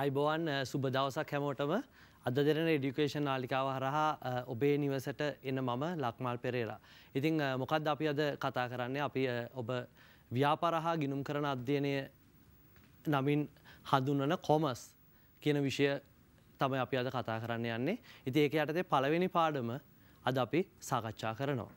අයිබෝවන් සුබ දවසක් හැමෝටම අද දෙරන ඩිකේෂන් නාලිකාව හරහා ඔබේ නිවසට එන මම ලක්මල් පෙරේලා. ඉතිං මොකක්ද අපි අද කතා කරන්නේ අපි ඔබ ව්‍යාපරහා ගිනුම් කරන අධ්‍යයනය නමින් හඳුන්වන කොමස් කියන විෂය තමයි අපි අද කතා කරන්න යන්නේ. ඉති ඒක යටතේ පළවෙනි පාඩම අද අපි සාකච්ඡා කරනවා.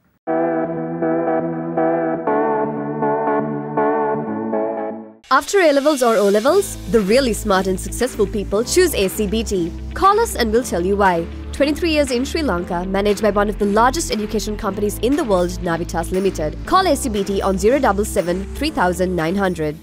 After A levels or O levels, the really smart and successful people choose ACBT. Call us and we'll tell you why. 23 years in Sri Lanka, managed by one of the largest education companies in the world, Navitas Limited. Call ACBT on 077 3900.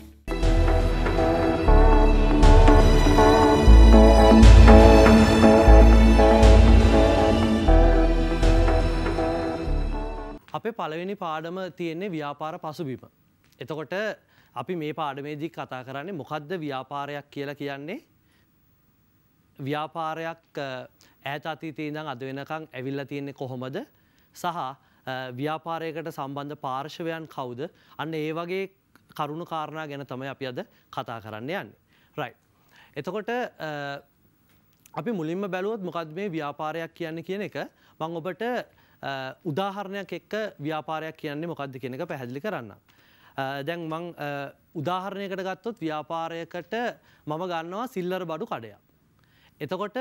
අපේ පළවෙනි පාඩම තියෙන්නේ ව්‍යාපාර පසුබිම. එතකොට අපි මේ පාඩමේදී කතා කරන්නේ මොකද්ද ව්‍යාපාරයක් කියලා කියන්නේ ව්‍යාපාරයක් ඈත අතීතයේ ඉඳන් අද වෙනකන් ඇවිල්ලා තියෙන්නේ කොහොමද සහ ව්‍යාපාරයකට සම්බන්ධ පාර්ශවයන් කවුද අන්න ඒ වගේ කරුණු කාරණා ගැන තමයි අපි අද කතා කරන්න යන්නේ. රයිට්. එතකොට අපි මුලින්ම බැලුවොත් මොකද මේ ව්‍යාපාරයක් කියන්නේ කියන එක මං ඔබට උදාහරණයක් එක්ක ව්‍යාපාරයක් කියන්නේ මොකක්ද කියන එක පැහැදිලි කරන්න. දැන් මං උදාහරණයකට ගත්තොත් ව්‍යාපාරයකට මම ගන්නවා සිල්ලර බඩු කඩයක්. එතකොට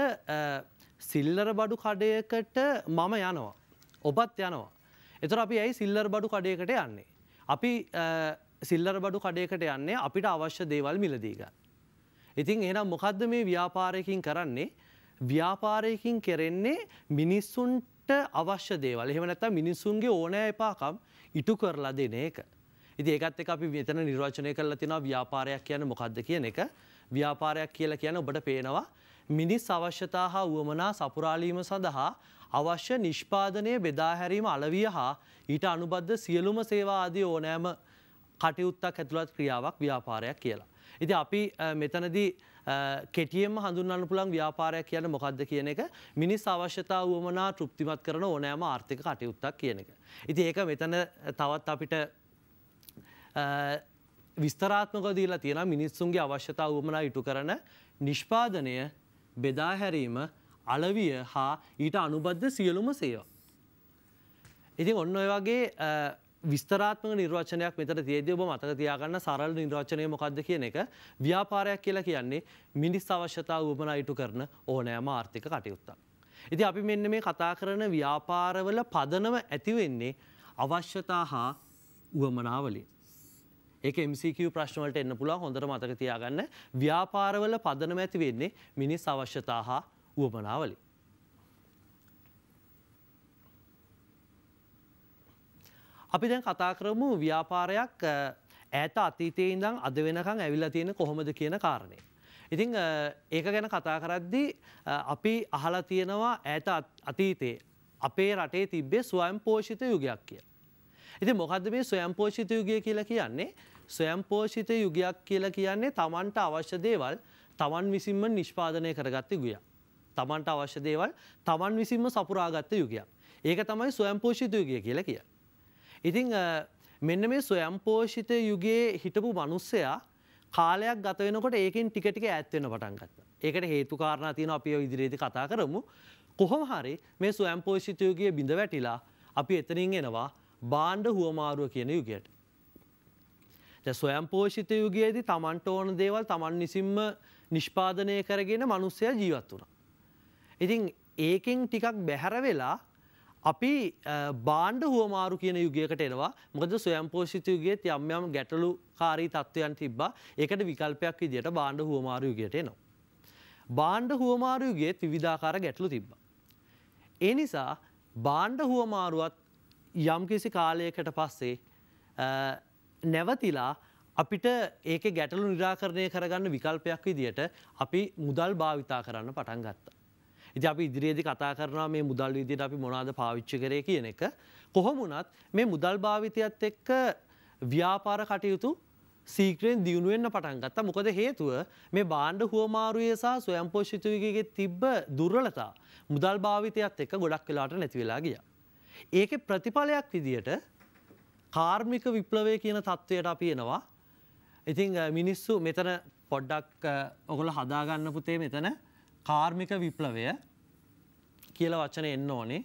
සිල්ලර බඩු කඩයකට මම යනවා. ඔබත් යනවා. එතර අපි ඇයි සිල්ලර බඩු කඩයකට යන්නේ. අපි සිල්ලර බඩු කඩයකට යන්නේ අපිට අවශ්‍ය දේවල් මිලදීග. ඉතින් එනම් මොකක්ද මේ ව්‍යාපාරයකින් කරන්නේ ව්‍යාපාරයකින් කෙරෙන්නේ මිනිස්සුන්ට අවශ්‍ය දේවල් එහෙම නැත්තා මිනිස්සුන්ගේ ඕනෑ එපාකම් ඉටු කරලා දෙන එක. ඉති ඒකත් එක අපි වෙතන නිර්වචනය කරලා තිනවා ව්‍යාපාරයක් කියන මොකක්ද කියන එක ව්‍යාපාරයක් කියලා කියන ඔබට පේනවා මිනිස් අවශ්‍යතා හා වුවමනා සපුරාලීම සඳහා අවශ්‍ය නිෂ්පාදනය බෙදාහැරීම අලවිය හා ඊට අනුබද්ධ සියලුම සේවා ආදී ඕනෑම කටයුත්තක් ඇතුළත් ක්‍රියාවක් ව්‍යාපාරයක් කියලා. ඉති අපි මෙතනදී කෙටියම හඳුන්න්න පුළන් ව්‍යාපාරයක් කියන මොකක්ද කියන එක මිනිස් අවශ්‍යතා වුවමනා තෘප්තිමත් කරන ඕනෑම ආර්ථික කටයුත්තක් කියන එක. ඉති ඒක මෙතන තවත් අපිට විස්තරාත්මක දීලා තියෙන මිනිස්සුන්ගේ අවශ්‍යතා වුවමනා ඉටු කරන නිෂ්පාදනය බෙදාහැරීම අලවිය හා ඊට අනුබද්ධ සියලුම සේවා. ඉතින් ඔන්න ඔය වගේ විස්තරාත්මක නිර්වචනයක් මෙතර තියදී ඔබ මතක තියාගන්න සරල නිර්වචනය මොකක්ද කියන එක ව්‍යාපාරයක් කියලා කියන්නේ මිනිස් අවශ්‍යතා වුවමනා ඉටු කරන ඕනෑම ආර්ථික කටයුත්තක්. ඉති අපි මෙන්න මේ කතා කරන ව්‍යාපාරවල පදනම ඇතිවෙන්නේ අවශ්‍යතා හා වුවමනාවලින්. ඒක MCQ ප්‍රශ්නවලට එන්න පුළුවන් හොඳට මතක තියාගන්න ව්‍යාපාරවල පදනම ඇති වෙන්නේ මිනිස් අවශ්‍යතා හා උවමනාවලින්. අපි දැන් කතා කරමු ව්‍යාපාරයක් ඈත අතීතයේ ඉඳන් අද වෙනකම් ඇවිල්ලා තියෙන කොහොමද කියන කාරණේ. ඉතින් ඒක ගැන කතා කරද්දී අපි අහලා තියෙනවා ඈත අතීතයේ අපේ රටේ තිබ්බේ ස්වයංපෝෂිත යුගයක් කියලා. ඉති මොකද මේ ස්වයම්පෝෂිත යුගය කියලා කියන්නේ ස්වයම්පෝෂිත යුගයක් කියලා කියන්නේ තමන්ට අවශ්‍ය දේවල් තමන් විසින්ම නිෂ්පාදනය කරගත්ත යුගයක්. තමන්ට අවශ්‍ය දේවල් තමන් විසින්ම සපුරාගත්ත යුගයක්. ඒක තමයි ස්වයම්පෝෂිත යුගය කියලා කිය. ඉතිං මෙන්න මේ ස්වයම්පෝෂිත යුගයේ හිටපු මනුස්සයා කාලයක් ගත වෙනකොට ඒකෙන් ටික ටික ඈත් වෙන පටන් ගත්තා. ඒකට හේතු කාරණා තියෙනවා අපි ඔය ඉදිරියේදී කතා කරමු. කොහොම හරි මේ ස්වයම්පෝෂිත යුගයේ බිඳ වැටිලා අපි එතනින් එනවා බාණ්ඩ හුවමාරුව කියන යුගයට. සොයම්පෝෂිත යුගයේදී තමන්ට ඕන දේවල් තමන් විසින්ම නිෂ්පාදනය කරගෙන මනුස්සය ජීවත් වුණා. ඉතින් ඒකෙන් ටිකක් බැහැර වෙලා අපි බාණ්ඩ හුවමාරු කියන යුගයකට එනවා මොකද සොයම්පෝෂිත යුගයේත් යම් යම් ගැටලු කාරී තත්ත්වයන් තිබ්බා. ඒකට විකල්පයක් විදියට බාණ්ඩ හුවමාරු යුගයට එනවා. බාණ්ඩ හුවමාරු යුගයේත් විවිධාකාර ගැටලු තිබ්බා. ඒ නිසා බාණ්ඩ හුවමාරුවත් යම්කිසි කාලයකට පස්සේ නැවතිලා අපිට ඒක ගැටලු නිරාකරණය කරගන්න විකල්පයක් විදියට අපි මුදල් භාවිතා කරන්න පටන් ගත්තා. ඉති අපි ඉදිරියේදි කතා කරනවා මේ මුදල් විදියට අපි මොනාද පාවිච්චි කරය කියන එක. කොහොමුණත් මේ මුදල් භාවිතයත් එක්ක ව්‍යාපාර කටයුතු සීක්‍රයෙන් දියුණුවෙන්න්න පටන් ගත්තා මොකද හේතුව මේ බාණ්ඩ හුවමාරුයේ සහ සොයම්පෝෂිතුවගේ තිබ්බ දුර්වලතා මුදල් භාවිතයත් එක්ක ගොඩක් වෙලාට නැතිවෙලා ගියා. ඒක ප්‍රතිඵලයක් විදියට කාර්මික විප්ලවය කියන තත්ත්වයට අපි එනවා. ඉතිං මිනිස්සු මෙතන පොඩ්ඩක් ඔගොල හදාගන්න පුතේ මෙතන කාර්මික විප්ලවය කියල වචන එන්න ඕනේ.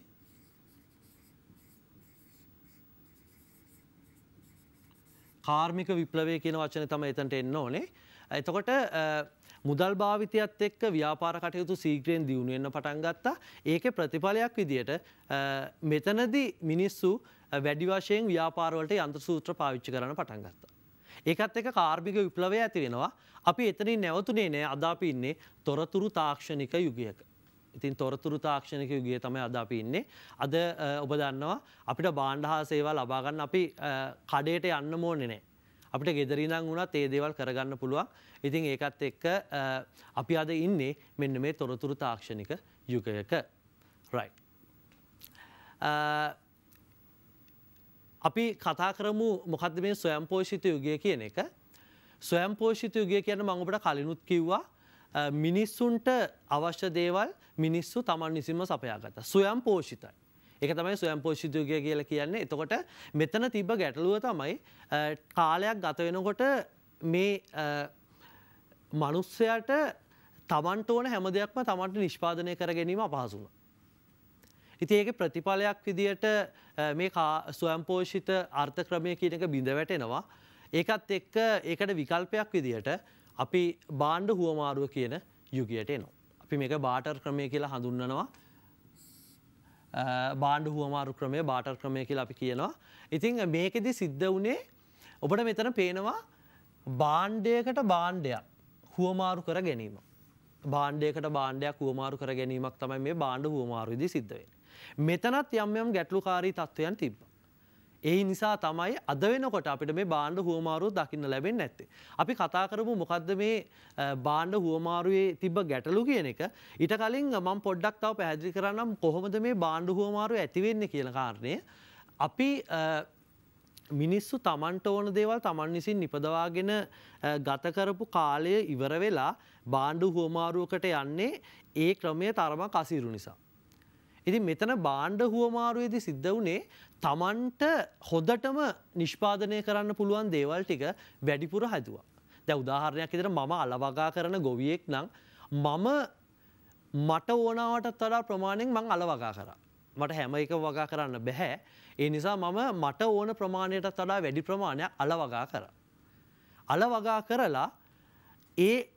කාර්මික විප්ලවය කියන වචන තම එතන්ට එන්න ඕනේ. එතකොට මුදල් භාවිතයත් එක්ක ව්‍යාපාර කටයුතු සීග්‍රයෙන් දියුණුවෙන්න පටන් ගත්තා ඒක ප්‍රතිඵලයක් විදියට මෙතනදි මිනිස්සු වැඩි වශයෙන් ව්‍යාපාරවලට යන්ත්‍ර සූත්‍ර පාවිච්චි කරන පටන් ගත්තා. ඒකත් එක කාර්මික විප්ලවය ඇති වෙනවා අපි එතනින් නැවතුනේ නෑ අදාපින්නේ තොරතුරු තාක්ෂණික යුගයක. ඉතින් තොරතුරු තාක්ෂණක යුගිය තමයි අද අපි ඉන්නේ. අද ඔබ දන්නවා අපිට බාණ්ඩ හා සේවා ලබාගන්න අපි කඩේට යන්න මෝනේ නෑ. අපිට ගෙදරිනං වුණත් ඒ දේවල් කරගන්න පුළුවන්. ඉතින් ඒකත් එක්ක අපි අද ඉන්නේ මෙන්න මේ තොරතුරු තාක්ෂණික යුගයක. රයි. අපි කතා කරමු මොකද මේ ස්වයම්පෝෂිත යුගය කියන එක. ස්වයම්පෝෂිත යුගය කියන මඟපට කලිනුත් කිව්වා මිනිස්සුන්ට අවශ්‍ය දේවල් මිනිස්සු තමන් නිසිම සපයාගත. ස්වයම්පෝෂිතයි. එක තමයි ස්වයම්පෝෂිත යුගය කියලා කියන්නේ. එතකොට මෙතන තිබ්බ ගැටලුව තමයි කාලයක් ගත වෙනකොට මේ මනුස්සයට තමන්ට ඕන හැම දෙයක්ම තමන්ට නිෂ්පාදනය කර ගැනීම අපහසුම. ඉති ඒක ප්‍රතිඵලයක් විදියට මේ ස්වයම්පෝෂිත අර්ථ ක්‍රමය කියනක බිඳ වැටෙනවා. ඒකත් එක්ක ඒකට විකල්පයක් විදියට අපි බාණ්ඩ හුවමාරුව කියන යුගයට එනවා. අපි මේක බාටර් ක්‍රමය කියලා හඳුන්වනවා බාණ්ඩ හුවමාරු ක්‍රමය බාටර් ක්‍රමය කියලා අපි කියනවා. ඉතිං මේකෙදි සිද්ධ වනේ ඔබට මෙතන පේනවා බාණ්ඩයකට බාණ්ඩයක් හුවමාරු කර ගැනීම. බාණ්ඩයකට බාණ්ඩයක් හුවමාරු කර ගැනීමක් තමයි මේ බාණ්ඩ හුවමාරුවිදි සිද්ධවෙන. මෙතනත් යම් යම් ගැටලුකාරී තත්ත්වයන් තිබ්බා. ඒ නිසා තමයි අද වෙනකොට අපිට මේ බාණ්ඩ හුවමාරුව දකින්න ලැබෙන් නැත්තේ. අපි කතා කරමු මොකක්ද මේ බාණ්ඩ හුවමාරුවේ තිබ ගැටලු කියන එක ඉට කලින් මම් පොඩ්ඩක් තාව පැහැදිලි කරන්නම් කොහොමද මේ බාණ්ඩ හුවමාරුව ඇතිවෙන්න කියන කාරණය. අපි මිනිස්සු තමන්ට ඕන දේවල් තමන් විසින් නිපදවාගෙන ගතකරපු කාලය ඉවර වෙලා බාණ්ඩු හුවමාරුවකට යන්නේ ඒ ක්‍රමය තරම කසිරු නිසා. ඉති මෙතන බාණ්ඩ හුවමාරුවේදි සිද්ධ වනේ තමන්ට හොදටම නිෂ්පාදනය කරන්න පුළුවන් දේවල් ටික වැඩිපුර හැදවා. දැ උදාහරණයක් ඉතර මම අලවගා කරන ගොවියෙක් නම් මම මට ඕනාවට තඩා ප්‍රමාණයෙන් මං අලවගා කර. මට හැම එක වගා කරන්න බැහැ. ඒ නිසා මම මට ඕන ප්‍රමාණයට තඩා වැඩි ප්‍රමාණයක් අලවගා කර. අලවගා කරලා ඒ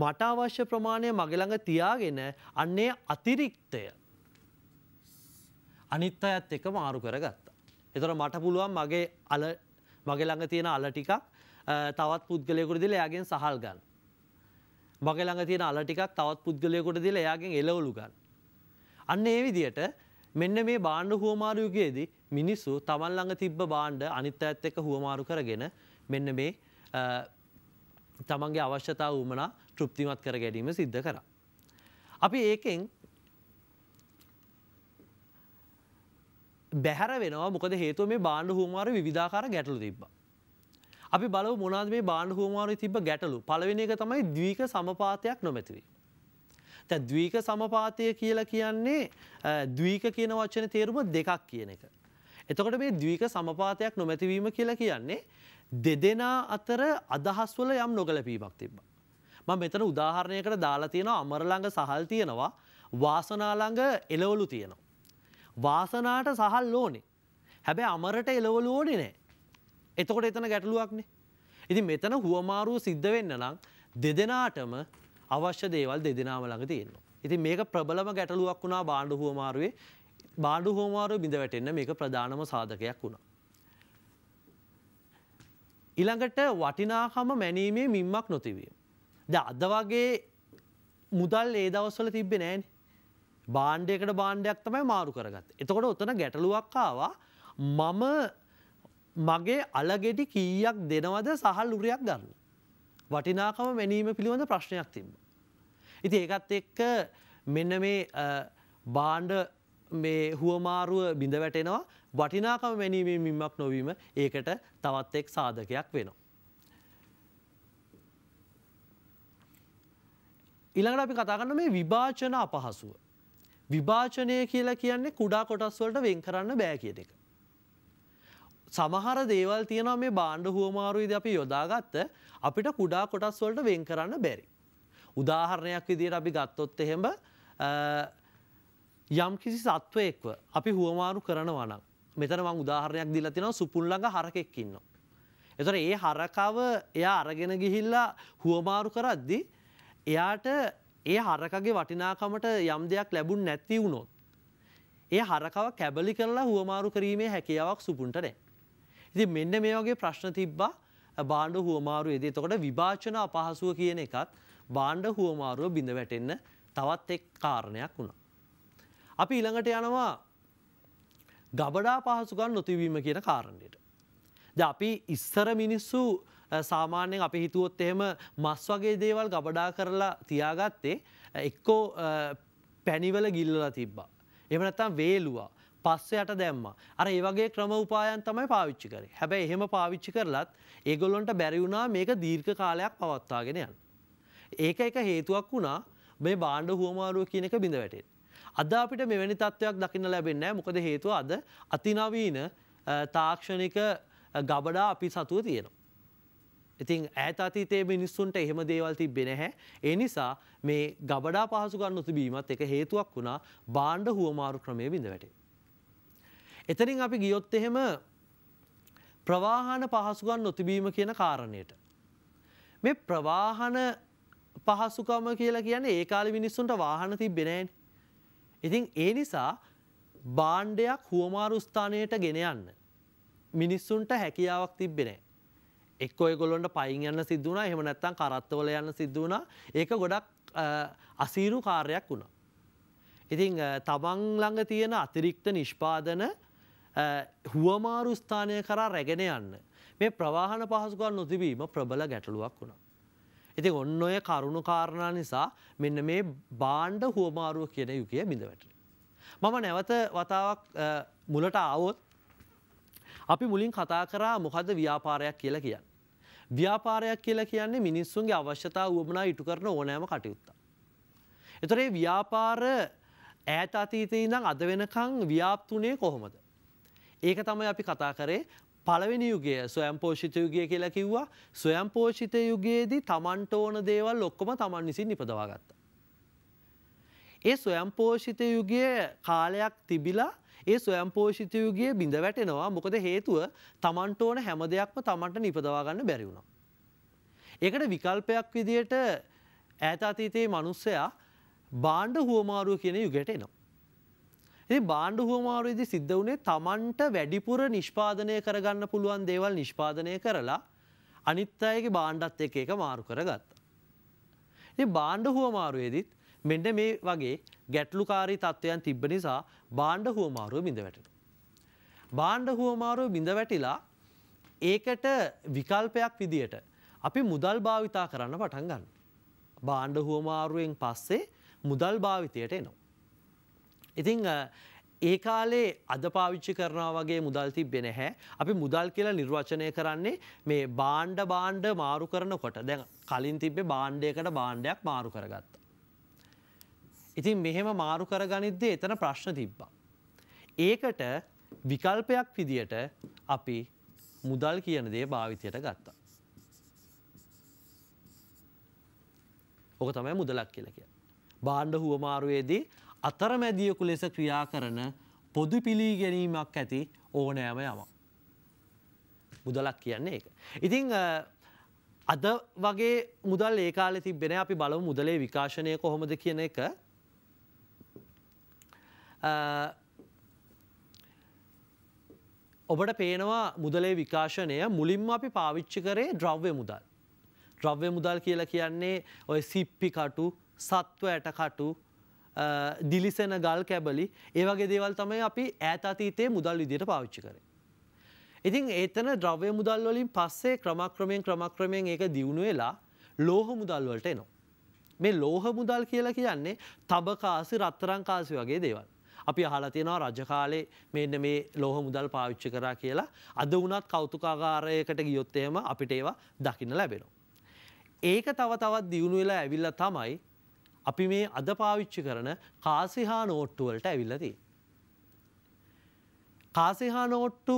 මට අවශ්‍ය ප්‍රමාණය මගළඟ තියාගෙන අන්නේ අතිරික්තය අනිත් අයත් එක මාරු කරගත්තා. එතොට මට පුළුවන් මගේ අල මගේ ළඟ තියෙන අල ටිකක් තවත් පුද්ගලයකුට දිල එයාගෙන් සහල් ගන්න. මගේ ළඟ තියෙන අල ටිකක් තවත් පුද්ගලයකුට දිල එයාගෙන් එලවලු ගන්න. අන්න ඒ විදියට මෙන්න මේ බාණ්ඩ හුවමාරුයුගයේදී මිනිස්සු තමන් ළඟ තිබ්බ බාණ්ඩ අනිත් අයත් එක්ක හුවමාරු කරගෙන මෙන්න මේ තමන්ගේ අවශ්‍යතා වූමනා තෘප්තිමත් කර ගැනීම සිද්ධ කරා. අපි ඒකෙන් බැහැර වෙනවා මොකද හේතුව මේ බාණ්ඩ හුවමාරු විධාකාර ගැටලු තිබ්බ. අපි බලව මොනාද මේ බාණ්ඩ හුවමාරු තිබ්බ ගැටලු පළවෙනි එක තමයි ද්වීක සමපාතයක් නොමැතිවී. තැ ද්වීක සමපාතය කියලා කියන්නේ ද්වීක කියන වචන තේරුම දෙකක් කියන එක. එතකොට මේ ද්වීක සමපාතයක් නොමැතිවීම කියලා කියන්නේ දෙදෙනා අතර අදහස්වල යම් නොගලපීමක් තිබ්බ. ම මෙතන උදාහරණයකට දාලා තියෙනවා අමරළඟ සහල් තියෙනවා වාසනාළඟ එලවලු තියෙනවා. වාසනාට සහල් ඕනේ. හැබැ අමරට එලවල ඕනේ නෑ. එතකොට එතන ගැටලුවක්නේ. ඉති මෙතන හුවමාරුව සිද්ධ වෙන්න නම් දෙදෙනාටම අවශ්‍ය දේවල් දෙදෙනාම ළඟ තියෙනවා. ඉති මේක ප්‍රබලම ගැටලුවක් වුණා බාණ්ඩු හුවමාරුවේ බාණ්ඩු හෝමාරුව බිඳ වැටෙන්න මේක ප්‍රධානම සාධකයක් වුණා. ඉළඟට වටිනාකම මැනීමේ මින්මක් නොතිවිය. ද අද වගේ මුදල් ඒ දවස්වල තිබ්බෙ නෑනේ බාණ්ඩයකට බාණ්ඩයක් තමයි මාරු කරගත්. එතකොට ඔතන ගැටලුවක්කාවා මම මගේ අලගෙඩි කීයක් දෙනවද සහල් උරයක් ගන්න. වටිනාකම වැනීම පිළිබඳ ප්‍රශ්නයක් තිබ. ඉති ඒකත් එක්ක මෙන්න මේ බාණ්ඩ මේ හුවමාරුව බිඳ වැටෙනවා වටිනාකම වැනීමේ මින්මක් නොවීම ඒකට තවත් එක් සාධකයක් වෙනවා. ඉළඟට අපි කතාගන්න මේ විභාචන අපහසුව. විභාචනය කියලා කියන්නේ කුඩා කොටස්වලට වෙන් කරන්න බෑ කියන එක. සමහර දේවල් තියෙනවා මේ බාණ්ඩ හුවමාරුයිද අපි යොදාගත්ත අපිට කුඩා කොටස්වලට වෙන් කරන්න බැරි. උදාහරණයක් විදිහට අපි ගත්තොත් එහෙම යම් කිසි සත්වයෙක්ව අපි හුවමාරු කරනවා නම් මෙතන මං උදාහරණයක් දීලා තියෙනවා සුපුන් ළඟ හරකෙක් ඉන්නවා. එතකොට ඒ හරකව එයා අරගෙන ගිහිල්ලා හුවමාරු කරද්දී එයාට ඒ හරකගේ වටිනාකමට යම් දෙයක් ලැබුන් නැති වුණොත්. ඒ හරකව කැබලි කරලා හුවමාරු කිරීමේ හැකියාවක් සුපුන්ට නෑ. ඉති මෙන්න මේ වගේ ප්‍රශ්න තිබ්බා බාණ්ඩ හුවමාරු එදේ තකොට විභාචන අපහසුව කියන එකත් බාණ්ඩ හුවමාරුව බිඳ වැටෙන්න තවත් එක් කාරණයක් වුණා. අපි ඉළඟට යනවා ගබඩා පහසුකන් නොතිවීම කියන කාරණයට. ද අපි ඉස්සර මිනිස්සු සාමාන්‍යයෙන් අපි හිතුවොත් එහෙම මස් වගේ දේවල් ගබඩා කරලා තියාගත්තේ එක්කෝ පැණිවල ගිල්ලලා තිබ්බා. එම නැත්තම් වේලුවා. පස්සයට දැම්ම. අර ඒවගේ ක්‍රම උපායන් තමයි පාවිච්චි කරේ හැබැ එහෙම පාවිච්චි කරලත් ඒගොල්ලොන්ට බැරිවුණා මේක දීර්ඝ කාලයක් පවත්වාගෙන යන්න. ඒක එක හේතුවක් වුණා මේ බාණ්ඩ හුවමාරුව කියන එක බිඳ වැටෙන්. අද අපිට මෙවැනි තත්ත්වයක් දකින්න ලැබෙන්නේ මොකද හේතුව අද අතිනවීන තාක්ෂණික ගබඩා අපි සතුව තියෙනවා. ඉතින් ඈත අතීතයේ මිනිස්සුන්ට එහෙම දේවල් තිබෙන්නේ නැහැ. ඒ නිසා මේ ගබඩා පහසුකම් නොතිබීමත් එක හේතුවක් වුණා බාණ්ඩ හුවමාරු ක්‍රමයේ බිඳ වැටේ. එතනින් අපි ගියොත් එහෙම ප්‍රවාහන පහසුකම් නොතිබීම කියන කාරණයට. මේ ප්‍රවාහන පහසුකම කියලා කියන්නේ ඒ කාලේ මිනිස්සුන්ට වාහන තිබෙන්නේ නැහැ. ඉතින් ඒ නිසා බාණ්ඩයක් හුවමාරු ස්ථානයට ගෙන යන්න මිනිස්සුන්ට හැකියාවක් තිබෙන්නේ නැහැ. එක් ඔයගොලොන්ට පයින් යන්න සිදුවන එහම නැත්තන් කරත්තවල යන්න සිදුවන ඒක ගොඩක් අසීරු කාර්යක් වුණා. ඉතිං තමන් ළඟ තියෙන අතිරික්ත නිෂ්පාදන හුවමාරුස්ථානය කරා රැගෙන යන්න. මේ ප්‍රවාහන පහසුකන් නොතිබීම ප්‍රබල ගැටලුවක් වුණා. ඉතින් ඔන්න ඔය කරුණු කාරණා නිසා මෙන්න මේ බාණ්ඩ හුවමාරුව කියන යුගය බිඳ වැටෙන. මම නැවත වතාවක් මුලට ආවොත් අපි මුලින් කතා කරා මොකද ව්‍යාපාරයක් කියලා කියන්න. ව්‍යාපාරයක් කියලා කියන්නේ මිනිස්සුන්ගේ අවශ්‍යතා වුවමනා ඉටු කරන ඕනෑම කටයුත්ත. එතරේ ව්‍යාපාර ඈත අතීතයේ ඉඳන් අද වෙනකං ව්‍යාප්තුනේ කොහොමද. ඒක තමයි අපි කතා කරේ පළවෙනි යුගයේ ස්වයම්පෝෂිත යුගය කියලා කිව්වා ස්වයම්පෝෂිත යුගයේදී තමන්ට ඕන දේවල් ඔක්කොම තමන් විසින් නිපදවා ගත්තා. ඒ ස්වයම්පෝෂිත යුගයේ කාලයක් තිබිලා ඒ ස්වයම්පෝෂිතයුගේ බිඳ වැටෙනවා මොකද හේතුව තමන්ට ඕන හැම දෙයක්ම තමන්ට නිපදවාගන්න බැරිවුණා. ඒකට විකල්පයක් විදියට ඇතාතීතයේ මනුස්සයා බාණ්ඩ හුවමාරුව කියන යුගට එනවා. ඒ බාණ්ඩ හුවමාරුවේදි සිද්ධ වුණේ තමන්ට වැඩිපුර නිෂ්පාදනය කරගන්න පුළුවන් දේවල් නිෂ්පාදනය කරලා අනිත් අයගේ බාණ්ඩත් එක එක මාරු කරගත්තා. ඒ බාණ්ඩ හුවමාරුවේදිත් මෙන්න මේ වගේ ගැටලුකාරී තත්ත්වයන් තිබ්බ නිසා බාණ්ඩ හුවමාරුව බිඳ වැටෙන. බාණ්ඩ හුවමාරුව බිඳ වැටිලා ඒකට විකල්පයක් විදියට අපි මුදල් භාවිතා කරන්න පටන් ගන්න. බාණ්ඩ හුවමාරුවෙන් පස්සේ මුදල් භාවිතයට එනවා. ඉතිං ඒ කාලේ අද පාවිච්චි කරනවා වගේ මුදල් තිබෙන හැ අපි මුදල් කියලා නිර්වචනය කරන්නේ මේ බාණ්ඩ බාණ්ඩ මාරු කරනකොට දැන් කලින් තිබේ බාණ්ඩයකට බාණ්ඩයක් මාරු කරගත්ත. ඉතින් මෙහෙම මාරු කර ගනිද්දේ එතන ප්‍රශ්න තිබ්බා. ඒකට විකල්පයක් විදියට අපි මුදල් කියන දේ භාවිතයට ගත්තා. ඕක තමයි මුදලක් කියලා කිය. බාණ්ඩ හුවමාරුවේදී අතරමැදියකු ලෙස ක්‍රියා කරන පොදු පිළි ගැනීමක් ඇති ඕනෑම යම. මුදලක් කියන්නේ එක. ඉතිං අද වගේ මුදල් ඒකාල තිබෙන අපි බලව මුදලේ විකාශනය කොහොමද කියන එක ඔබට පේනවා මුදලේ විකාශනය මුලින්ම අපි පාවිච්චි කරේ ද්‍රව්‍ය මුදල්. ද්‍රව්‍ය මුදල් කියලා කියන්නේ ඔය සිප්පිකටු සත්ව ඇටකටු දිලිසෙන ගල් කැබලි ඒවගේ දේවල් තමයි අපි ඈත අතීතයේ මුදල් විදියට පාවිච්චි කරේ. ඉතින් ඒතන ද්‍රව්‍ය මුදල් වලින් පස්සේ ක්‍රමක්‍රමයෙන් ක්‍රමක්‍රමයෙන් ඒක දියුණු වෙලා ලෝහ මුදල් වලට එනවා. මේ ලෝහ මුදල් කියලා කියන්නේ තබකාසි රත්තරන් කාසි වගේ දේවල්. අපි අහලා තියෙනවා රජ කාලේ මෙන්න මේ ලෝහ මුදල් පාවිච්චි කරා කියලා අද වුණත් කෞතුකාගාරයකට ගියොත් එහෙම අපිට ඒවා දකින්න ලැබෙනවා. ඒක තව තවත් දියුණු වෙලා ඇවිල්ලා තමයි අපි මේ අද පාවිච්චි කරන කාසිහා නෝට්ටුවලට ඇවිල්ලා තියෙන්නේ. කාසිහා නෝට්ටු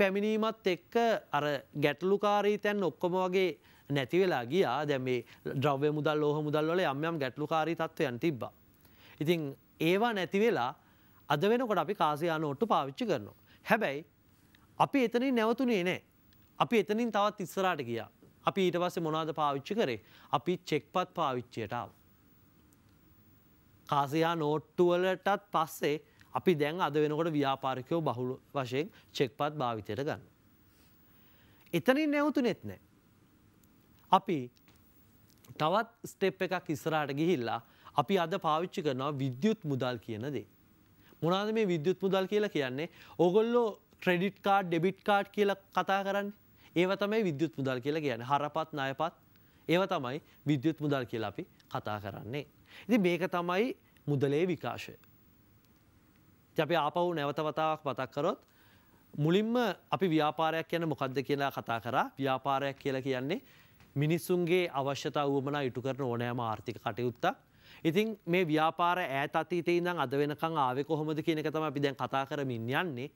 පැමිණීමත් එක්ක අර ගැටලුකාරී තැන් ඔක්කොම වගේ නැති වෙලා ගියා දැ මේ ද්‍රව්‍ය මුදල් ෝහ මුදල්වල යම් යම් ගැටලුකාරී තත්ත්වයන් තිබ්බා. ඉතින් ඒවා නැතිවෙලා අද වෙනකොට අපි කාසියාන ඔට්ටු පාවිච්චි කරනවා. හැබැයි අපි එතනින් නැවතුනේ නෑ. අපි එතනින් තවත් ඉස්සරාට ගියා. අපි ඊට පස්සේ මොනවද පාවිච්චි කරේ? අපි චෙක්පත් පාවිච්චියට ආවා. කාසියා නෝට්ටුවලටත් පස්සේ අපි දැන් අද වෙනකොට ව්‍යාපාරිකයෝ බහුල වශයෙන් චෙක්පත් භාවිතයට ගන්න. එතනින් නැවතුනෙත් නෑ. අපි තවත් ස්ටෙප් එකක් ඉස්සරහට ගිහිල්ලා අපි අද පාවිච්චි කරනවා විද්‍යුත් මුදල් කියන දේ. මොනාද මේ විද්‍යුත් මුදල් කියලා කියන්නේ ඕගොල්ලෝ ක්‍රඩිට් කාඩ් ඩෙබිට් කාඩ් කියල කතා කරන්න ඒව තමයි විද්‍යුත් මුදල් කියලා කියන හරපත් නයපත් ඒව තමයි විද්‍යුත් මුදල් කියලා අපි කතා කරන්නේ. ඉති මේක තමයි මුදලේ විකාශය. අපි ආපවු නැවතවතාවක් පතක්කරොත් මුලින්ම අපි ව්‍යාපාරයක් යන මොකක්ද කියලා කතා කරා ව්‍යාපාරයක් කියලා කියන්නේ මිනිස්සුන්ගේ අවශ්‍යතා වුවමනා ඉටු කරන ඕනෑම ආර්ථික කටයුත්තක් ඉතින් මේ ව්‍යාපාර ඈත අතීතේ ඉඳන් අද වෙනකන් ආවේ කොහොමද කියන එක තමයි අපි දැන් කතා කරමින් යන්නේ.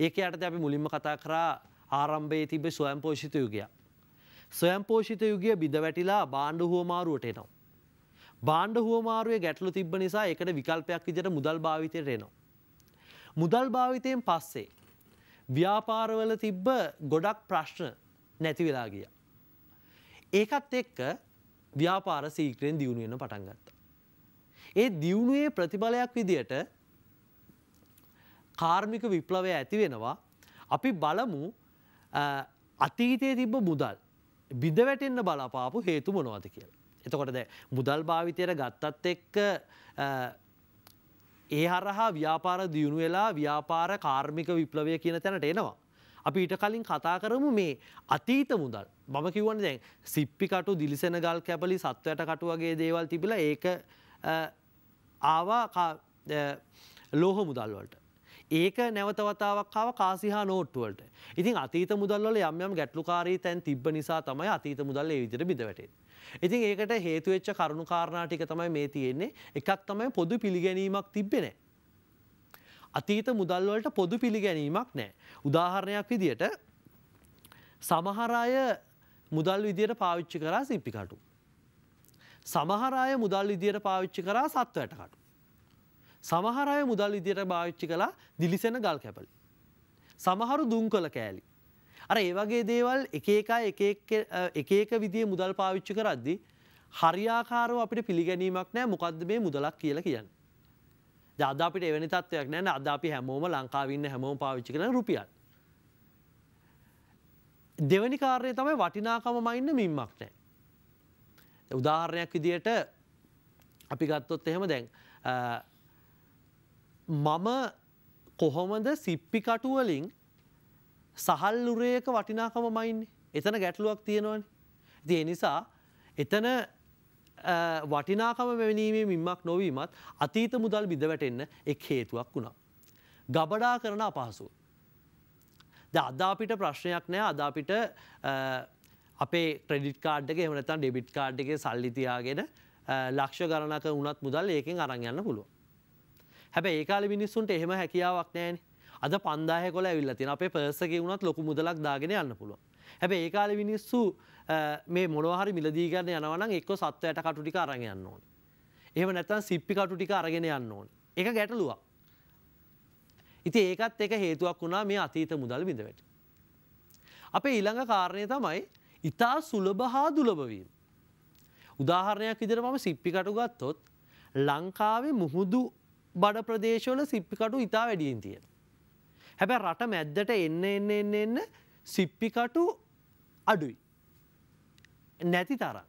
ඒක යටතේ අපි මුලින්ම කතා කරා ආරම්භයේ තිබෙ ස්වයංපෝෂිත යුගයක්. ස්වයංපෝෂිත යුගය බිඳ වැටිලා බාණ්ඩ හුවමාරුවට එනවා. බාණ්ඩ හුවමාරුවේ ගැටලු තිබ්බ නිසා ඒකට විකල්පයක් විදිහට මුදල් භාවිතයට එනවා. මුදල් භාවිතයෙන් පස්සේ ව්‍යාපාරවල තිබ්බ ගොඩක් ප්‍රශ්න නැති වෙලා ගියා. ඒකත් එක්ක ව්‍යාපාර සීක්‍රයෙන් දියුණු වෙන පටන් ගත්තා. ඒ දියුණුවේ ප්‍රතිඵලයක් විදියට කාර්මික විප්ලවය ඇති වෙනවා අපි බලමු අතීතයේ තිබ්බ මුදල් බිඳවැටෙන්න්න බලපාපු හේතු මොනවද කියල. එතකොට දැ මුදල් භාවිතයට ගත්තත් එක්ක ඒ හරහා ව්‍යාපාර දියුණු වෙලා ව්‍යාපාර කාර්මික විප්ලවය කියන තැනට එනවා. අපි ඊට කලින් කතා කරමු මේ අතීත මුදල් මම කිවන්න දැන් සිප්පිකටු දිලිසෙන ගල් කැපලි සත්වයට කටු වගේ දේවල් තිබිලා ඒක ආවා ලෝහ මුදල්වලට. ඒක නැවතවතාවක් ආව කාසිහා නෝට්ටුවලට. ඉතින් අතීත මුදල්වල යම් යම් ගැටලුකාරී තැන් තිබ්බ නිසා තමයි අතීත මුදල් ඒ විදිහට බිඳවැටෙන්නේ. ඉතින් ඒකට හේතු වෙච්ච කරුණු කාරණා ටික තමයි මේ තියෙන්නේ. එකක් තමයි පොදු පිළිගැනීමක් තිබ්බේ නැහැ. අතීත මුදල් වලට පොදු පිළිගැනීමක් නැහැ. උදාහරණයක් විදිහට සමහර අය මුදල් විදිහට පාවිච්චි කරා සිප්පි කටු. සමහර අය මුදල් විදියට පාවිච්චි කරා සත්ව ඇටකටු. සමහර අය මුදල් විදියට භාවිච්චි කළා දිලිසෙන ගල් කැපලි. සමහරු දුම් කළ කෑලි. අර ඒවගේ දේවල් එකකා එකක විදිිය මුදල් පාවිච්චි කරද්දි හරියාකාරව අපිට පිළිගැනීමක් නෑ මොකක්ද මේ මුදලක් කියල කියන්න. ජාදාපිට එවැනි තත්වයක් නෑන අද අපි හැමෝම ලංකාවන්න හැමෝම පාවිච්චි කන රුපියන්. දෙවැනි කාරය තමයි වටිනාකමමයින්න මින්මක් නෑ. උදාහරණයක් විදියට අපි ගත්තොත් එහෙම දැන් මම කොහොමද සිප්පි කටුවලින් සහල්ලුරේක වටිනාකම මයින්නේ එතන ගැටලුවක් තියෙනවන තිය නිසා එතන වටිනාකම වැනීමේ මින්මක් නොවීමත් අතීත මුදල් බිඳවැටෙන්න එක් හේතුවක් වුණා. ගබඩා කරන අපහසුව. ද අදාපිට ප්‍රශ්නයක් නෑ අදාපිට අපේ ක්‍රඩිට් කාඩ්ක එමනතන් ඩෙබිට් කාඩ්ගේ සල්ලිතියාගෙන ලක්ෂ ගණනක වුණත් මුදල් ඒකෙන් අරන් යන්න පුළුව. හැබැ ඒකාල මිනිස්සුන්ට එහෙම හැකියාවක් නෑන අද පන්දාහ කොල ඇවිල්ලතින අපේ පර්සක වුණත් ලොකු මුදලක් දාගෙන යන්න පුළුව. හැබැ ඒකාල මිනිස්සු මේ මොනවහරි මිලදීගන්න යනවන එක්ක සත්වයට කටුටික අරගෙන යන්න ඕන. එහම නැත්තන් සිප්පි කටුටික අරගෙන යන්න ඕන එක ගැටලුවක්. ඉති ඒකත් එක හේතුවක් වුණා මේ අතීත මුදල් බිඳවට. අපේ ඊළඟ කාරණය තමයි ඉතා සුලභ හා දුලබවීම. උදාහරණයක් විදිර මම සිප්පිකටු ගත්තොත් ලංකාවේ මුහුදු බඩ ප්‍රදේශවල සිප්පිකටු ඉතා වැඩියෙන් තියෙන. හැබැ රට මැද්දට එන්න එන්න එන්න එන්න සිප්පිකටු අඩුයි. නැති තරම්.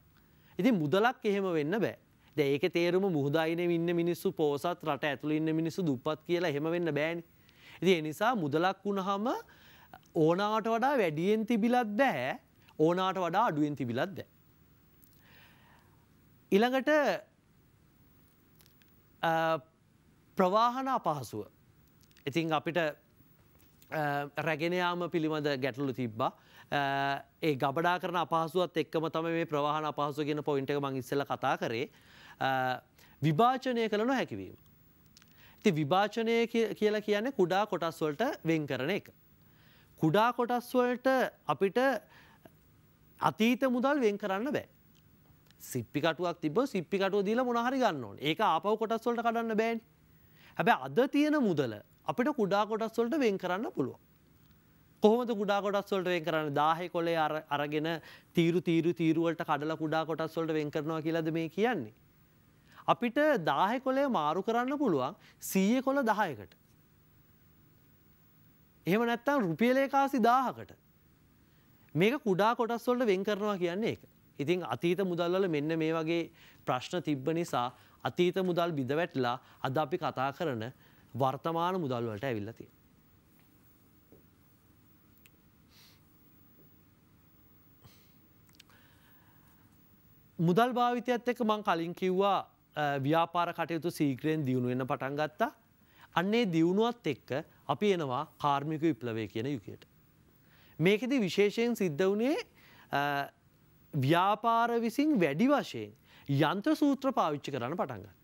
ඉති මුදලක් එහෙම වෙන්න බෑ ඒක තේරුම මුහදායින ඉන්න මිනිස්සු පෝසත් රට ඇතුළ ඉන්න මිනිස්සු දුපත් කියලා හෙම වෙන්න බෑනි. ඉති එනිසා මුදලක් වුණහම ඕනාට වඩා වැඩියෙන් තිබිලත් බෑ ඕනාට වඩා අඩුවෙන් තිබිලත්ද. ඉළඟට ප්‍රවාහන අපහසුව. ඉතින් අපිට රැගෙනයාම පිළිබඳ ගැටලු තිබ්බා ඒ ගබඩා කරන අපහසුවත් එක්කම තම මේ ප්‍රවාහන අපහසු ගෙන පොයින්ට මං ඉස්සල කතා කරේ විභාචනය කළ නො හැකිවීම. ති විභාචනය කියලා කියන්නේ කුඩා කොටස්වලට වෙන් කරන එක. කුඩා කොටස්වලට අපිට අතීත මුදල් වෙන් කරන්න බෑ. සිප්පිකටුවක් තිබ සිප්පිකටුව දීල මොනහරි ගන්න ඕන ඒක ආපව කොටස් වලට කඩන්න බෑන් හැබැ අද තියෙන මුදල අපිට කුඩා කොටස් වලට වෙන් කරන්න පුළුව. කොහොමද කුඩා කොටස් වලට වෙන් කරන්න දාහෙ කොලේ අරගෙන තීරු තීරු තීරුවලට කඩලා කුඩා කොටස් වලට වෙන් කරනවා කියලාද මේ කියන්නේ. අපිට දාහෙ කොලේ මාරු කරන්න පුළුවන් සීය e කොළ දහයකට. එහෙම නැත්තම් රුපියලේකාසි දාහකට මේක කුඩා කොටස්වලට වෙන් කරනවා කියන්නේ එක. ඉතින් අතීත මුදල්වල මෙන්න මේ වගේ ප්‍රශ්න තිබ්බ නිසා අතීත මුදල් බිඳවැටලා අද අපි කතා කරන වර්තමාන මුදල් වලට ඇවිල්ලා තියෙනවා. මුදල් භාවිතයත් එක්ක මං කලින් කිව්වා ව්‍යාපාර කටයුතු සීග්‍රයෙන් දියුණු වෙන්න පටන් ගත්තා. අන්නේ දියුණුවත් එක්ක අපි එනවා කාර්මික විප්ලවය කියන යුගයට. මේකෙදි විශේෂයෙන් සිද්ධ වනේ ව්‍යාපාර විසින් වැඩි වශයෙන් යන්ත්‍ර සූත්‍ර පාවිච්චි කරන්න පටන්ගත්ත.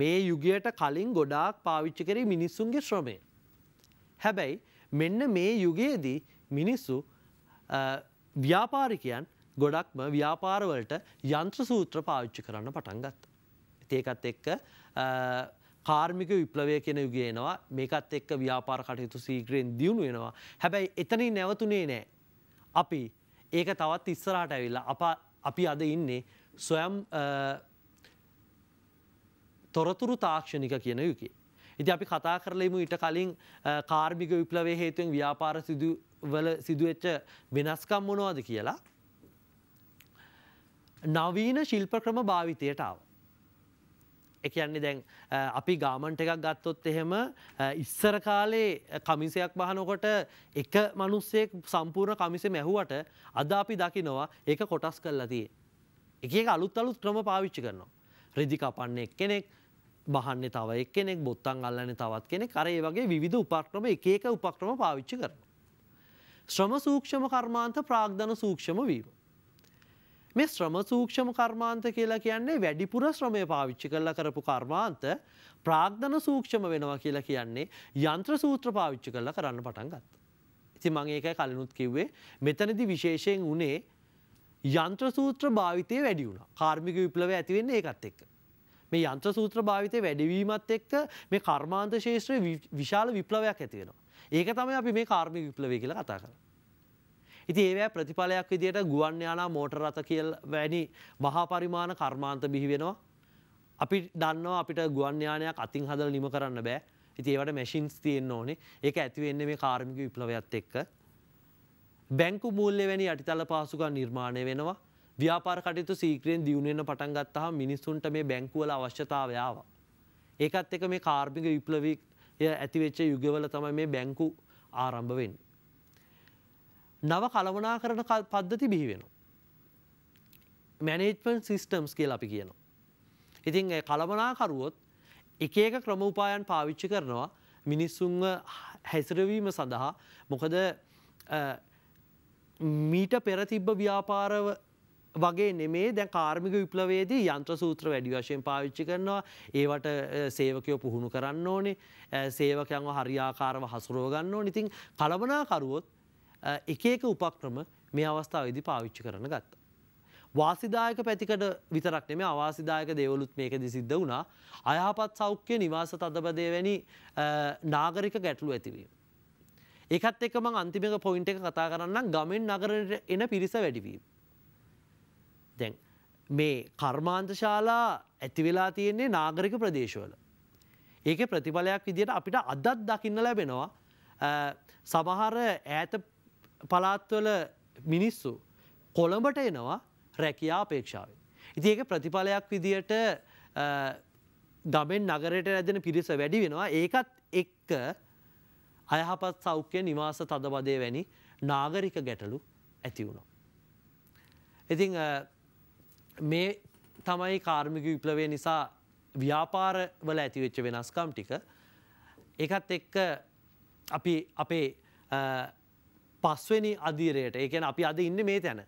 මේ යුගයට කලින් ගොඩාක් පාවිච්චි කරේ මිනිස්සුන්ගේ ශ්‍රමය. හැබැයි මෙන්න මේ යුගයේදී මිනිස්සු ව්‍යාපාරිකයන් ගොඩක්ම ව්‍යාපාරවලට යන්ත්‍ර සූත්‍ර පාවිච්චි කරන්න පටන්ගත්. ඒකත් එක්ක කාර්මික විප්ලවය කෙන යුගේනවා මේකත් එක්ක ව්‍යාපාර කටයුතු සීග්‍රයෙන් දියුණු වෙනවා හැබැයි එතනින් නැවතුනේ නෑ. අපි ඒක තවත් ඉස්සරට ඇවිල්ලා අප අපි අද ඉන්නේ සොයම් තොරතුරු තාක්ෂණික කියන යුකේ. ඉති අපි කතා කරලෙමු ඉට කලින් කාර්මික විප්ලවේ හේතුවෙන් ව්‍යාපාර වල සිදුවෙච්ච වෙනස්කම් මොනවාද කියලා. නවීන ශිල්ප ක්‍රම භාවිතයට ආව. එකන්නේ දැන් අපි ගාමන්ට එකක් ගත්තොත් එහෙම ඉස්සර කාලේ කමිසයක් බහනකොට එක මනුස්සෙක් සම්පූර්ණ කමිසේ මැහුවට අද අපි දකිනවා ඒක කොටස් කරලතිය. එක අලුත් අලුත් ක්‍රම පාවිච්චි කරනවා. රෙදි කපන්නේ කෙනෙක් බහන්න තව කෙනෙක් බොත්තන් අල්ලන්න තවත් කෙනෙ කරේ වගේ විධ උපක්‍රම එකක උපක්‍රම පාවිච්චි කරන. ශ්‍රම සූක්ෂම කර්මාන්ත ප්‍රාග්ධන සූක්ෂම වීම. මේ ශ්‍රම සූක්ෂම කර්මාන්ත කියලා කියන්නේ වැඩිපුර ශ්‍රමය පාවිච්චි කරලා කරපු කර්මාන්ත ප්‍රාග්ධන සූක්ෂම වෙනවා කියලා කියන්නේ යන්ත්‍ර සූත්‍ර පාවිච්චි කරලා කරන්න පටන් ගත්ත. ඉතින් මම ඒකයි කලිනුත් කිව්වේ මෙතනදී විශේෂයෙන් උනේ යන්ත්‍ර සූත්‍ර භාවිතය වැඩි වුණා. කාර්මික විප්ලවය ඇති වෙන්නේ ඒකත් එක්ක. මේ යන්ත්‍ර සූත්‍ර භාවිතය වැඩිවීමත් එක්ක මේ කර්මාන්ත ශේෂ්ත්‍රයේ විශාල විප්ලවයක් ඇති වෙනවා. ඒක තමයි අපි මේ කාර්මික විප්ලවය කියලා කතා කරන්නේ. ඉති ඒවැ ප්‍රතිඵලයක් විදියට ගුවන් යානා මෝටර රථ කියල් වැනි මහා පරිමාණ කර්මාන්ත බිහිවෙනවා අපි දන්නවා අපිට ගුවන් යානයක් අතින් හදල නිම කරන්න බෑ ඉති ඒවට මැසිින්ස් තියෙන්න්න ඕනේ ඒක ඇතිවෙන්න මේ කාර්මික විප්ලවයක්ත් එක්ක. බැංකු මූල්ලෙ වැනි අටිතල පහසුකන් නිර්මාණය වෙනවා ව්‍යාපාර කටයුතු සීක්‍රයෙන් දියුණෙන් පටන්ගත්තහ මිනිස්සුන්ට මේ බැංකුවල අවශ්‍යතාවයාව. ඒකත් එක මේ කාර්මික විප්ලවී ඇතිවෙච්ච යුගවල තම මේ බැංකු ආරම්භවෙන්නේ. නව කළමනා කරන පද්ධති බිහිවෙනවා. මැනේජ්මන් සිිස්ටම්ස් කියල අපි කියනවා. ඉතින් කළමනාකරුවොත් එක එක ක්‍රම උපායන් පාවිච්චි කරනවා මිනිස්සුන්ව හැසිරවීම සඳහා මොකද මීට පෙරතිබ්බ ව්‍යාපාරව වගේ නෙමේ දැ කාර්මික විප්ලවේදී යන්ත්‍ර සූත්‍ර වැඩි වශයෙන් පාවිච්චි කරනවා ඒවට සේවකයෝ පුහුණු කරන්න ඕනේ සේවකයන්ව හරියාකාරව හසුරෝගන්න ඕ නිතින් කළමනාකරුවොත් එක එක උපක්‍රම මේ අවස්ථාවේදී පාවිච්චි කරන ගත්තා. වාසිදායක පැතිකඩ විතරක් නෙමෙයි අවාසිදායක දේවලුත් මේකදී සිද්ධ වුණා. අයහපත් සෞඛ්‍ය නිවාස තදබදය වැනි නාගරික ගැටලු ඇතිවීම. ඒකත් එක්ක මම අන්තිමක පොයින්ට් එක කතා කරන්නම් ගමෙන් නගරයට එන පිරිස වැඩිවීම. දැන් මේ කර්මාන්ත ශාලා ඇති වෙලා තියෙන්නේ නාගරික ප්‍රදේශවල. ඒකේ ප්‍රතිඵලයක් විදියට අපිට අදත් දකින්න ලැබෙනවා. සමහර ඈත පලාත්වල මිනිස්සු කොළඹට එනවා රැකියා අපේක්ෂාවෙන්. ඉති ඒක ප්‍රතිඵලයක් විදියට දමෙන් නගරයට රැදෙන පිරිස වැඩි වෙනවා ඒකත් එක්ක අයහපත් සෞඛ්‍ය නිවාස තදබදය වැනි නාගරික ගැටලු ඇති වුණා. ඉතිං මේ තමයි කාර්මික විප්ලවය නිසා ව්‍යාපාරවල ඇතිවෙච්ච වෙනස්කම් ටික ඒකත් එක්ක අපි අපේ පස්වෙනි අධීරයට ඒකැන අපි අද ඉන්න මේ තැන.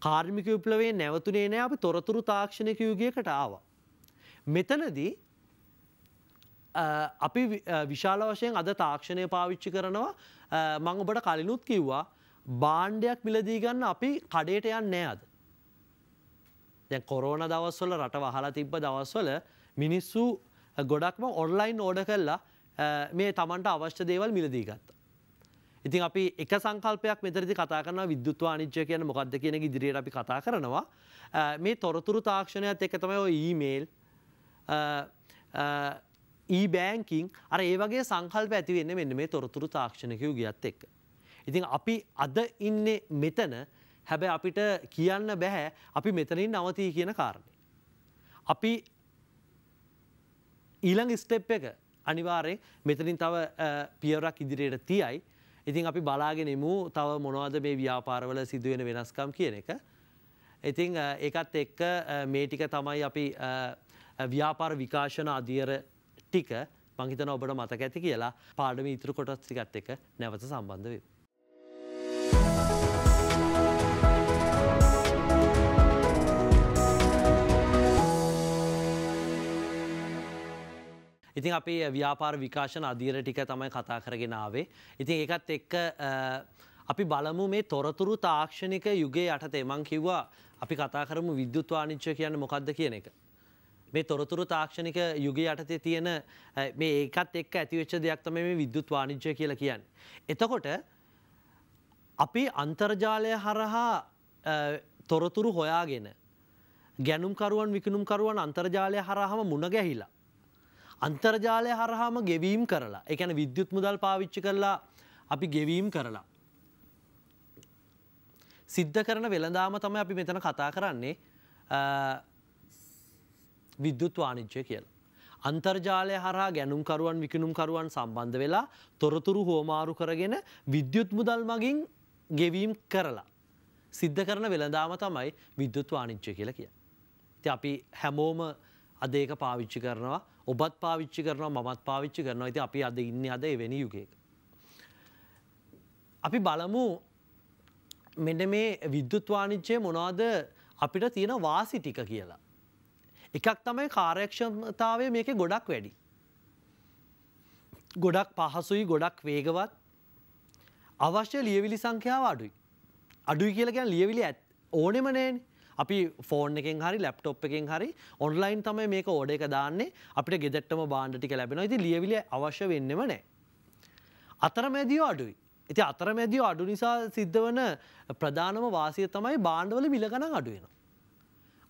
කාර්මික විප්ලවේ නැවතුනේ නෑ අපි තොරතුරු තාක්ෂණක යුගයකට ආව. මෙතනදී අපි විශාල වශයෙන් අද තාක්ෂණය පාවිච්චි කරනවා මං ඔබට කලිනුත් කිව්වා බාණ්ඩයක් මිලදී ගන්න අපි කඩේට යන්න නෑ අද. දැන් කොරෝන දවස්වල රට වහලා තිබ්බ දවස්වල මිනිස්සු ගොඩක්ම ඔන්ලයින් ඕඩ කල්ලා මේ තමන්ට අවශ්‍ය දේවල් මිලදී ගත්තා. ඉතින් අපි එක සංකල්පයක් මෙතරදි කතා කරන විද්‍යුත්වා අනිච්චය කියන මොකක්ද කියන ඉදිරියට අපි කතා කරනවා මේ තොරතුරු තාක්ෂණයත් එක තමයි ඔය ඊමේල් ඊබෑන්කින් අර ඒ වගේ සංකල්ප ඇති වෙන්න මෙන්න මේ තොරතුරු තාක්ෂණකයු ගියත් එක්ක. ඉතින් අපි අද ඉන්නේ මෙතන හැබැ අපිට කියන්න බැහැ අපි මෙතනින් නවතිී කියන කාරණය. අපි ඊළඟ ස්ටෙප් එක අනිවාරයෙන් මෙතනින් තව පියවරක් ඉදිරියට තියයි ඉතින් අපි බලාගෙනෙමු තව මොනවද මේ ව්‍යාපාරවල සිදුවෙන වෙනස්කම් කියන එක. ඉතිං ඒකත් එක්ක මේ ටික තමයි අපි ව්‍යාපාර විකාශන අධියර ටික මංහිතන ඔබට මතක ඇති කියලා පාඩම ඉතුරු කොටස් ටිකත් එක නැවත සම්බන්ධ වේ. ඉතින් අපේ ව්‍යාපාර විකාශන අධීර ටික තමයි කතා කරගෙනාවේ. ඉතින් ඒකත් එක්ක අපි බලමු මේ තොරතුරු තාක්ෂණික යුගයේ යටතේ මං කිව්වා අපි කතා කරමු විද්‍යුත් වාණිජ්‍ය කියන්නේ මොකක්ද කියන එක. මේ තොරතුරු තාක්ෂණික යුගයේ යටතේ තියෙන මේ ඒකත් එක්ක ඇතිවෙච්ච දෙයක් තමයි මේ විද්‍යුත් වාණිජ්‍ය කියලා කියන්නේ. එතකොට අපි අන්තර්ජාලය හරහා තොරතුරු හොයාගෙන ගැනුම්කරුවන් විකුණුම්කරුවන් අන්තර්ජාලය හරහාම මුණ ගැහිලා අන්තර්ජාලය හරහාම ගෙවීම් කරලා එකන විද්‍යුත් මුදල් පාවිච්චි කරලා අපි ගෙවීම් කරලා. සිද්ධ කරන වෙළඳාම තමයි අපි මෙතන කතා කරන්නේ විද්‍යුත් වානිච්චය කියලා. අන්තර්ජාලය හරහා ගැනුම්කරුවන් විකිනුම්කරුවන් සම්බන්ධ වෙලා තොරතුරු හෝමාරු කරගෙන විද්‍යුත් මුදල් මගින් ගෙවීම් කරලා. සිද්ධ කරන වෙළඳාම තමයි විද්‍යුත් වානිච්චය කියලා කිය. ති අපි හැමෝම අදේක පාවිච්චි කරනවා ඔබත් පාවිච්චි කරනවා මමත් පාවිච්චි කරනවා ඇති අපි අද ඉන්න අද එවැනි යුගයක. අපි බලමු මෙඩ මේ විද්‍යුත් වානිච්චය මොනවාද අපිට තියෙන වාසි ටික කියලා. එකක් තමයි කාර්යක්ෂතාවය මේක ගොඩක් වැඩි. ගොඩක් පහසුයි ගොඩක් වේගවත් අවශ්‍ය ලියවිලි සංඛ්‍යාව අඩුයි. අඩුයි කියලගැන් ලියවිලි ඇත් ඕනෙමනේන අපි ෆෝන් එකෙන් හරි ලැප්ටොප් එකෙන් හරි ඔන්ලයින් තමයි මේක ඕඩ එක දාන්නේ අපිට ගෙදෙට්ටම බාණ්ඩ ටික ලැබෙනවා ඉතින් ලියවිලි අවශ්‍ය වෙන්නෙම නැහැ. අතරමැදියෝ අඩුයි. ඉතින් අතරමැදියෝ අඩු නිසා සිද්ධ වන ප්‍රධානම වාසිය තමයි බාණ්ඩවල මිල ගණන් අඩු වෙනවා.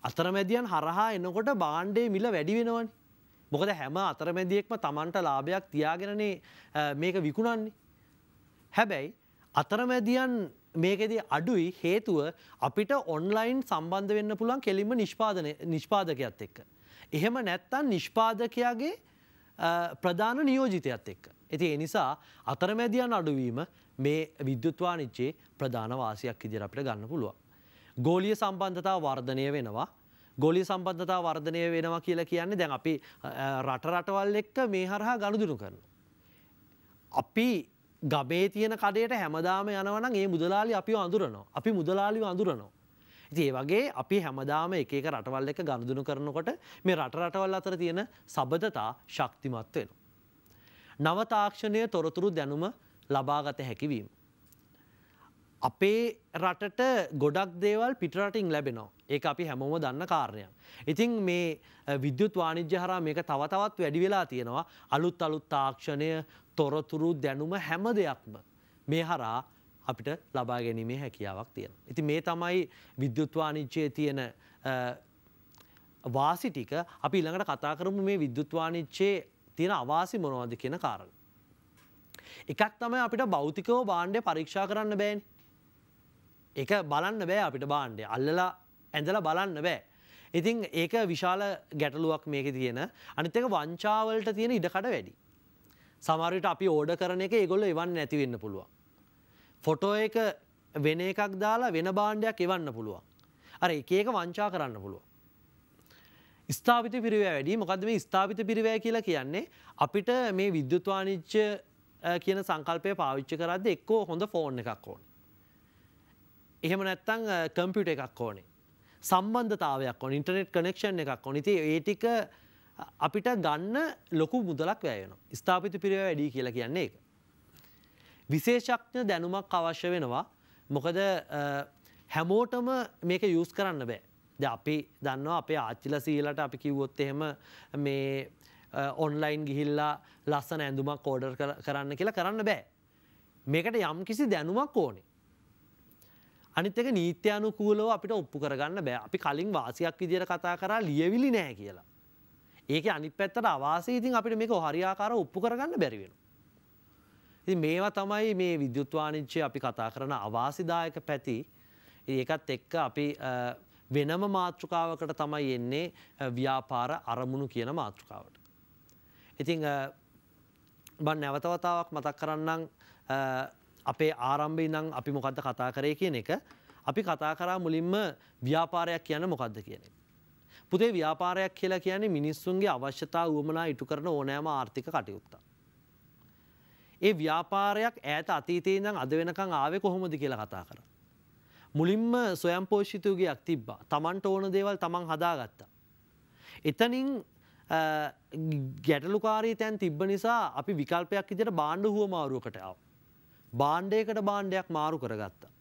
අතරමැදියන් හරහා එනකොට බාණ්ඩේ මිල වැඩි වෙනවනේ. මොකද හැම අතරමැදියෙක්ම Tamanට ලාභයක් තියාගෙනනේ මේක විකුණන්නේ. හැබැයි අතරමැදියන් මේකෙද අඩුයි හේතුව අපිට ඔන්ලයින් සම්බන්ධ වෙන්න පුළුවන් කෙලින්ම නිෂ්පාදන නිෂ්පාදකයක්ත් එක්ක. එහෙම නැත්තන් නිෂ්පාදකයාගේ ප්‍රධාන නියෝජිතයත් එක්ක. ඇති එනිසා අතරමැදියන් අඩුවීම මේ විද්‍යුත්වානිච්චේ ප්‍රධානවාසියක් ඉදිර අපිට ගන්න පුළුවන්. ගෝලිය සම්බන්ධතා වර්ධනය වෙනවා ගොලි සම්බන්ධතා වර්ධනය වෙනවා කියලා කියන්නේ දැන් අපි රටරටවල් එක්ක මේ හරහා ගණුදුනු කරන. අපි ගබේ තියෙන කඩයට හැමදාම යනවනම් ඒ මුදලාලි අපි අඳුරනවා අපි මුදලාලිව අඳුරනවා. ඉති ඒ වගේ අපි හැමදාම එක රටවල් එක ගණදුනු කරනකොට මේ රට රටවල් අතර තියෙන සබඳතා ශක්තිමත් වෙන. නවතාක්ෂණය තොරතුරු දැනුම ලබාගත හැකිවීම. අපේ රටට ගොඩක් දේවල් පිටරටින් ලැබෙනවා ඒ අපි හැමෝම දන්න කාරණය. ඉතින් මේ විද්‍යුත් වානිජ්‍ය හරා මේක තවතවත් වැඩි වෙලා තියෙනවා අලුත් අලුත් තාක්ෂණය තොරතුරු දැනුම හැම දෙයක්ම මේ හරා අපිට ලබා ගැනීමේ හැකියාවක් තියෙන. ඉති මේ තමයි විද්‍යුත්වානිච්චයේ තියෙන වාසි ටික අපි ළඟට කතා කරමු මේ විද්‍යුත්වානිච්චේ තියෙන අවාසි මොනවද කියන කාරණ. එකක් තමයි අපිට භෞතිකව බාණ්ඩය පරීක්ෂා කරන්න බෑන්. එක බලන්න බෑ අපිට බාණ්ඩය අල්ලලා ඇඳල බලන්න බෑ. ඉතින් ඒක විශාල ගැටලුවක් මේක තියෙන අනිතක වංචාවලට තියෙන ඉඩකට වැඩි. සමරට අපි ඕඩ කරන එක ඒගොල්ල එවන්න නැතිවෙන්න පුළුවන්. ෆොටෝ එක වෙන එකක් දාලා වෙන බාණ්ඩයක් එවන්න පුළුවන්. අර එක ඒක වංචා කරන්න පුළුවන්. ස්ථාපිත පිරිවය වැඩි මොකද මේ ස්ථාපිත පිරිවය කියලා කියන්නේ අපිට මේ විද්‍යුත්වානිච්ච කියන සංකල්පය පාවිච්ච කරද එක්කෝ හොඳ ෆෝන් එකක් ඕන. එහෙම නැත්තං කම්පියුට එකක් ඕනේ. සම්බන්ධතාවයක් ඕන ඉන්ටනෙට් කනෙක්ෂන් එකක් ඕනිති ඒටික අපිට ගන්න ලොකු මුදලක් වැයන ස්ථාපිත පිරිව වැඩි කියලා කියන්නේ එක. විශේෂක්ඥ දැනුමක් අවශ්‍ය වෙනවා මොකද හැමෝටම මේක යුස් කරන්න බෑ ද අපි දන්නවා අපේ ආච්චිල සීලට අපි කිව්වොත් එහෙම මේ ඔන්ලයින් ගිහිල්ලා ලස්සන ඇඳුමක් කෝඩර් කරන්න කියලා කරන්න බෑ. මේකට යම් කිසි දැනුමක් ඕනේ අනිත් එක නීත්‍යානුකූලව අපිට ඔප්පු කරගන්න බෑ අපි කලින් වාසියක් විදියට කතා කරා ලියවිලි නෑ කියලා. ඒක අනිත් පැත්තට අවාසේ ඉතින් අපිට මේක හරියාකාර ඔප්පු කරගන්න බැරිවෙන. ඉති මේවා තමයි මේ විද්‍යුත්වානිච්චය අපි කතා කරන අවාසිදායක පැති ඒකත් එක්ක අපි වෙනම මාතෘකාවකට තමයි එන්නේ ව්‍යාපාර අරමුණු කියන මාතෘකාවට. ඉතිං බන් නැවතවතාවක් මතක් කරන්නම් අපේ ආරම්භ ඉනම් අපි මොකක්ද කතා කරේ කියන එක අපි කතා කරා මුලින්ම ව්‍යාපාරයක් කියන මොකක්ද කියන එක. පුතේ ව්‍යාපාරයක් කියලා කියන්නේ මිනිස්සුන්ගේ අවශ්‍යතා වුවමනා ඉටු කරන ඕනෑම ආර්ථික කටයුත්ත. ඒ ව්‍යාපාරයක් ඈත අතීතයේදං අද වෙනකං ආවේ කොහොමද කියලා කතා කර. මුලින්ම සොයම් පෝෂිතයගේයක් තිබ්බා තමන්ට ඕන දේවල් තමන් හදාගත්තා. එතනින් ගැටලුකාරී තැන් තිබ්බ නිසා අපි විකල්පයක් ඉදිට බාණ්ඩ හුව මාරුවකටාව. බාණ්ඩයකට බාණ්ඩයක් මාරු කරගත්තා.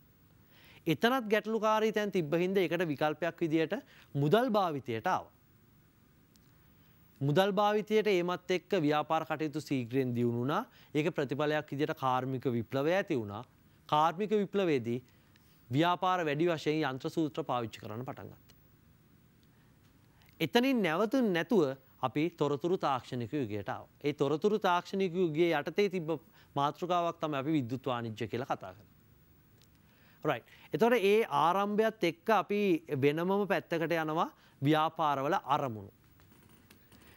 එතනත් ගැටලුකාරී තැන් තිබ්බහින්ද එකට විකල්පයක් විදියට මුදල් භාවිතයට ආව. මුදල් භාවිතයට ඒමත් එක්ක ව්‍යාපාර කටයුතු සීග්‍රයෙන් දියුණුනා ඒක ප්‍රතිඵලයක් විදියට කාර්මික විප්ලවය ඇති වුණා කාර්මික විප්ලවේදී ව්‍යාපාර වැඩි වශයෙන් යන්ත්‍ර සූත්‍ර පාවිච්චි කරන්න පටන්ගත්ත. එතනින් නැවතුන් නැතුව අපි තොරතුරු තාක්ෂණික යුගයට ආව. ඒ තොරතුරු තාක්ෂණික යුගයේ යටතේ තිබ්බ මාතෘකාවක් තම අපි විද්‍යුත් වාණිජ්‍ය කියලා කතා කරා. රයි. එතොට ඒ ආරම්භයත් එක්ක අපි වෙනමම පැත්තකට යනවා ව්‍යාපාරවල අරමුණු.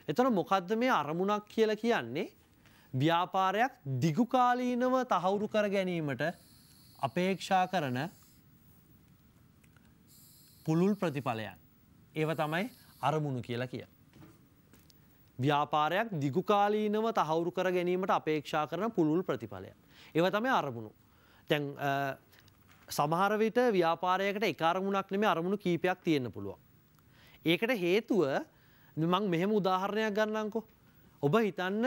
එතොන මොකක්ද මේ අරමුණක් කියලා කියන්නේ ව්‍යාපාරයක් දිගුකාලීනව තහවුරු කර ගැනීමට අපේක්ෂා කරන පුළුල් ප්‍රතිඵලයන්. ඒව තමයි අරමුණු කියලා කිය. ව්‍යාපාරයක් දිගුකාලීනව තහවුරු කර ගැනීමට අපේක්ෂා කරන පුළුල් ප්‍රතිඵලයන්. ඒව තමයි අරමුණු. තැන් සමහරවිට ව්‍යාපාරයකට එක අරමුණක් නෙමේ අරමුණු කීපයක් තියෙන්න පුළුවන්. ඒකට හේතුව මං මෙහෙම උදාහරණයක් ගන්නංකෝ. ඔබ හිතන්න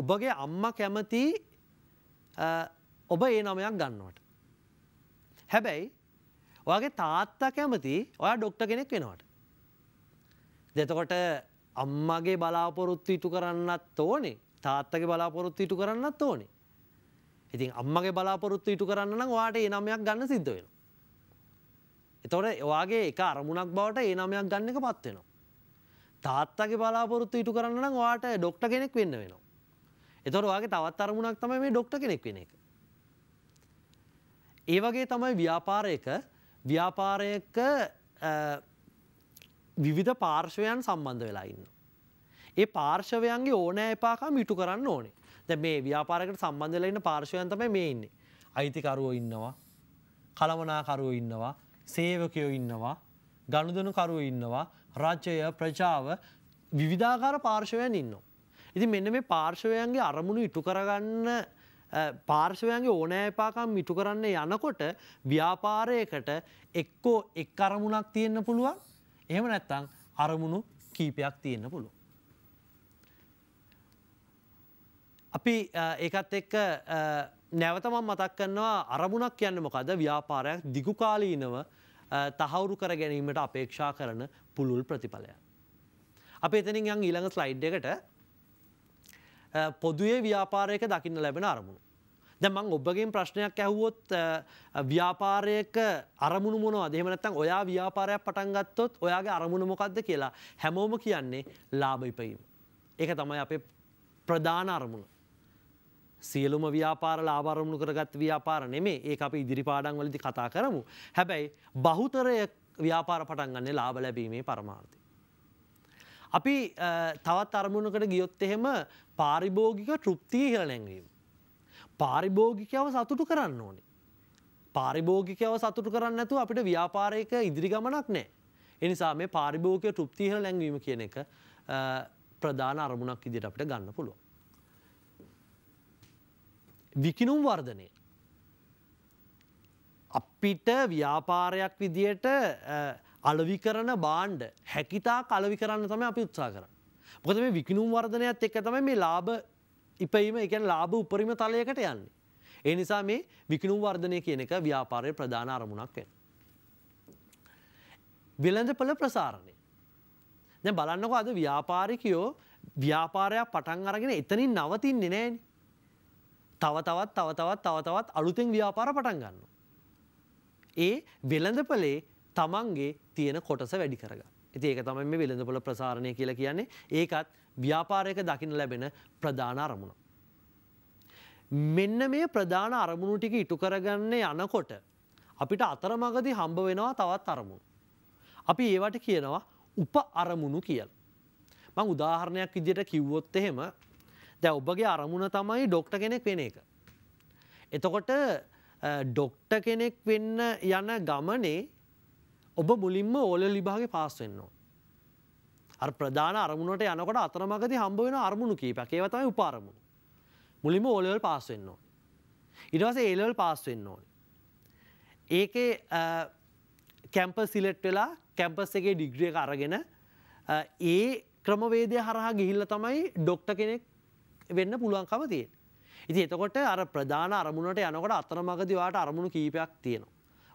ඔබගේ අම්ම කැමති ඔබ ඒ නමයක් ගන්නවට. හැබැයි ඔයාගේ තාත්තා කැමති ඔයා ඩොක්ට කෙනෙක් වෙනවට. දෙතකොට අම්මගේ බලාපොරොත්තු ඉටු කරන්නත් ඕනේ තාත්තගේ බලාපොරොත්තු ඉටු කරන්නත් ඕනේ ඉතින් අම්මගේ බලාපොරොත්තු ඉටු කරන්න නම් වාට ඒ නමයක් ගන්න සිද්ධ වෙන. එතොට එවාගේ එක අරමුණක් බවට ඒ නමයක් ගන්න එක පත්වෙනවා. තාත්තගේ බලාපොරොත්තු ඉටු කරන්න නම් වාට ඩොක්ට කෙනෙක් වෙන්න වෙනවා. එතොට වගේ තවත් අරමුණක් තමයි මේ ඩොක්ට කෙනෙක් වෙන එක. ඒ වගේ තමයි ව්‍යාපාරයක ව්‍යාපාරයක විවිධ පාර්ශවයන් සම්බන්ධ වෙලා ඉන්න. ඒ පාර්ශවයන්ගේ ඕනෑ එපාකා මිටු කරන්න ඕනේ. දැ මේ ව්‍යාපාරකට සම්බන්ධල ඉන්න පාර්ශවයන් තමයි මේ ඉන්නේ. අයිතිකරුවෝ ඉන්නවා. කළමනාකරුවෝ ඉන්නවා. සේවකයෝ ඉන්නවා. ගණුදනුකරුවෝ ඉන්නවා. රජ්‍යය ප්‍රජාව විවිධාකාර පාර්ශවයන් ඉන්නවා. ඉති මෙන්න මේ පාර්ශවයන්ගේ අරමුණු ඉටු කරගන්න පාර්ශවයන්ගේ ඕනෑපාකම් ඉටු කරන්න යනකොට ව්‍යාපාරයකට එක්කෝ එක් අරමුණක් තියෙන්න්න පුළුවන් එහෙම නැත්තං අරමුණු කීපයක් තියෙන්න්න පුළුව. අපි ඒකත් එක්ක නැවතමම් මතක් කන්නවා අරමුණක් කියන්න මොකද ව්‍යාපාරයක් දිගුකාලීනව තහවුරු කර ගැනීමට අපේක්ෂා කරන පුළුල් ප්‍රතිඵලය. අප එතනින් යන් ඊළඟ ස්ලයිඩ් එකට පොදුවේ ව්‍යාපාරයක දකින්න ලැබෙන අරමුණු. දැමං ඔබගේින් ප්‍රශ්නයක් ඇහුවොත් ව්‍යාපාරයක අරමුණ මොන අදෙමනත්තන් ඔයා ව්‍යාපාරයක් පටන්ගත්තොත් ඔයාගේ අරමුණ මොකක්ද කියලා හැමෝම කියන්නේ ලාභ ඉපයීම. ඒක තමයි අපේ ප්‍රධාන අරමුණ. සියලුම ව්‍යාපාරල ආවරමුණු කරගත් ව්‍යාපාර නෙමේ ඒ අප ඉදිරිපාඩන් වලදි කතා කරමු. හැබැයි බහුතරය ව්‍යාපාර පටන්ගන්නේ ලාබ ලැබීමේ පරමාර්ථය. අපි තවත් අරමුණකට ගියොත් එහෙම පාරිභෝගික තෘප්තිය ඉහළ නැංවීම. පාරිභෝගිකව සතුටු කරන්න ඕනේ. පාරිභෝගිකව සතුටු කරන්න ඇතු අපිට ව්‍යාපාරයක ඉදිරිගමනක් නෑ. එනිසා මේ පාරිභෝගය තෘප්තිහල නැංවීම කියන එක ප්‍රධාන අරමුණක් ඉදිට අපට ගන්න පුළුව. විකිනුම් වර්ධනය. අපිට ව්‍යාපාරයක් විදියට අලවි කරන බාණ්ඩ හැකිතා කලවි කරන්න තම අපි උත්සා කර. පොද මේ විකිනුම් වර්ධනයක්ත් එක්ක තම මේ ලාභ ඉපීම එකන් ලාභ උපරිම තලයකට යන්නේ. ඒ නිසා මේ විකිනුම් වර්ධනය කියන එක ව්‍යාපාරය ප්‍රධාන අරමුණක් වෙන. වෙළඳපල ප්‍රසාරණය. දැ බලන්නකො අද ව්‍යාපාරිකයෝ ව්‍යාපාරයක් පටන් අරගෙන එතනින් නවතින්නේ නෑනේ තව තවත් තව තවත් තව තවත් අලුතෙන් ව්‍යාපාර පටන් ගන්න. ඒ වෙළඳපලේ තමන්ගේ තියෙන කොටස වැඩි කරගන්න. ඇති ඒක තමයි මේ වෙළඳපොළ ප්‍රසාරණය කියලා කියන්නේ ඒකත් ව්‍යාපාරයක දකින්න ලැබෙන ප්‍රධාන අරමුණ. මෙන්න මේ ප්‍රධාන අරමුණු ටික ඉටු කරගන්න යනකොට අපිට අතරමඟදී හම්බ වෙනවා තවත් අරමුණු. අපි ඒවට කියනවා උප අරමුණු කියලා. මං උදාහරණයක් විදිහට කිව්වොත් එහෙම දැ ඔබගේ අරමුණ තමයි ඩොක්ට කෙනෙක් වෙන එක. එතකොට ඩොක්ට කෙනෙක් වෙන්න යන ගමනේ ඔබ මුලින්ම ඕල ලිභාගේ පාස් වෙන්නවා. අ ප්‍රධාන අරමුණට යනකොට අතරමගති හම්බ වෙන අරමුණු කීපක් ඒවතයි උපාරමුණු. මුලිම ඕලවල් පාස් වෙන්න ඕන. ඉටවස ඒලවල් පාස් වෙන්න ඕන. ඒක කැම්ප සිලෙට් වෙලා කැම්පස් එකේ ඩිග්‍රිය අරගෙන ඒ ක්‍රමවේදය හරහා ගිහිල්ල තමයි ඩොක්ට කෙනෙක් වෙන්න පුළුවන්කම තියෙන. ඉති එතකොට අර ප්‍රධාන අරමුණට යනකොට අතන මගදිවාට අරමුණු කීපයක් තියෙනවා.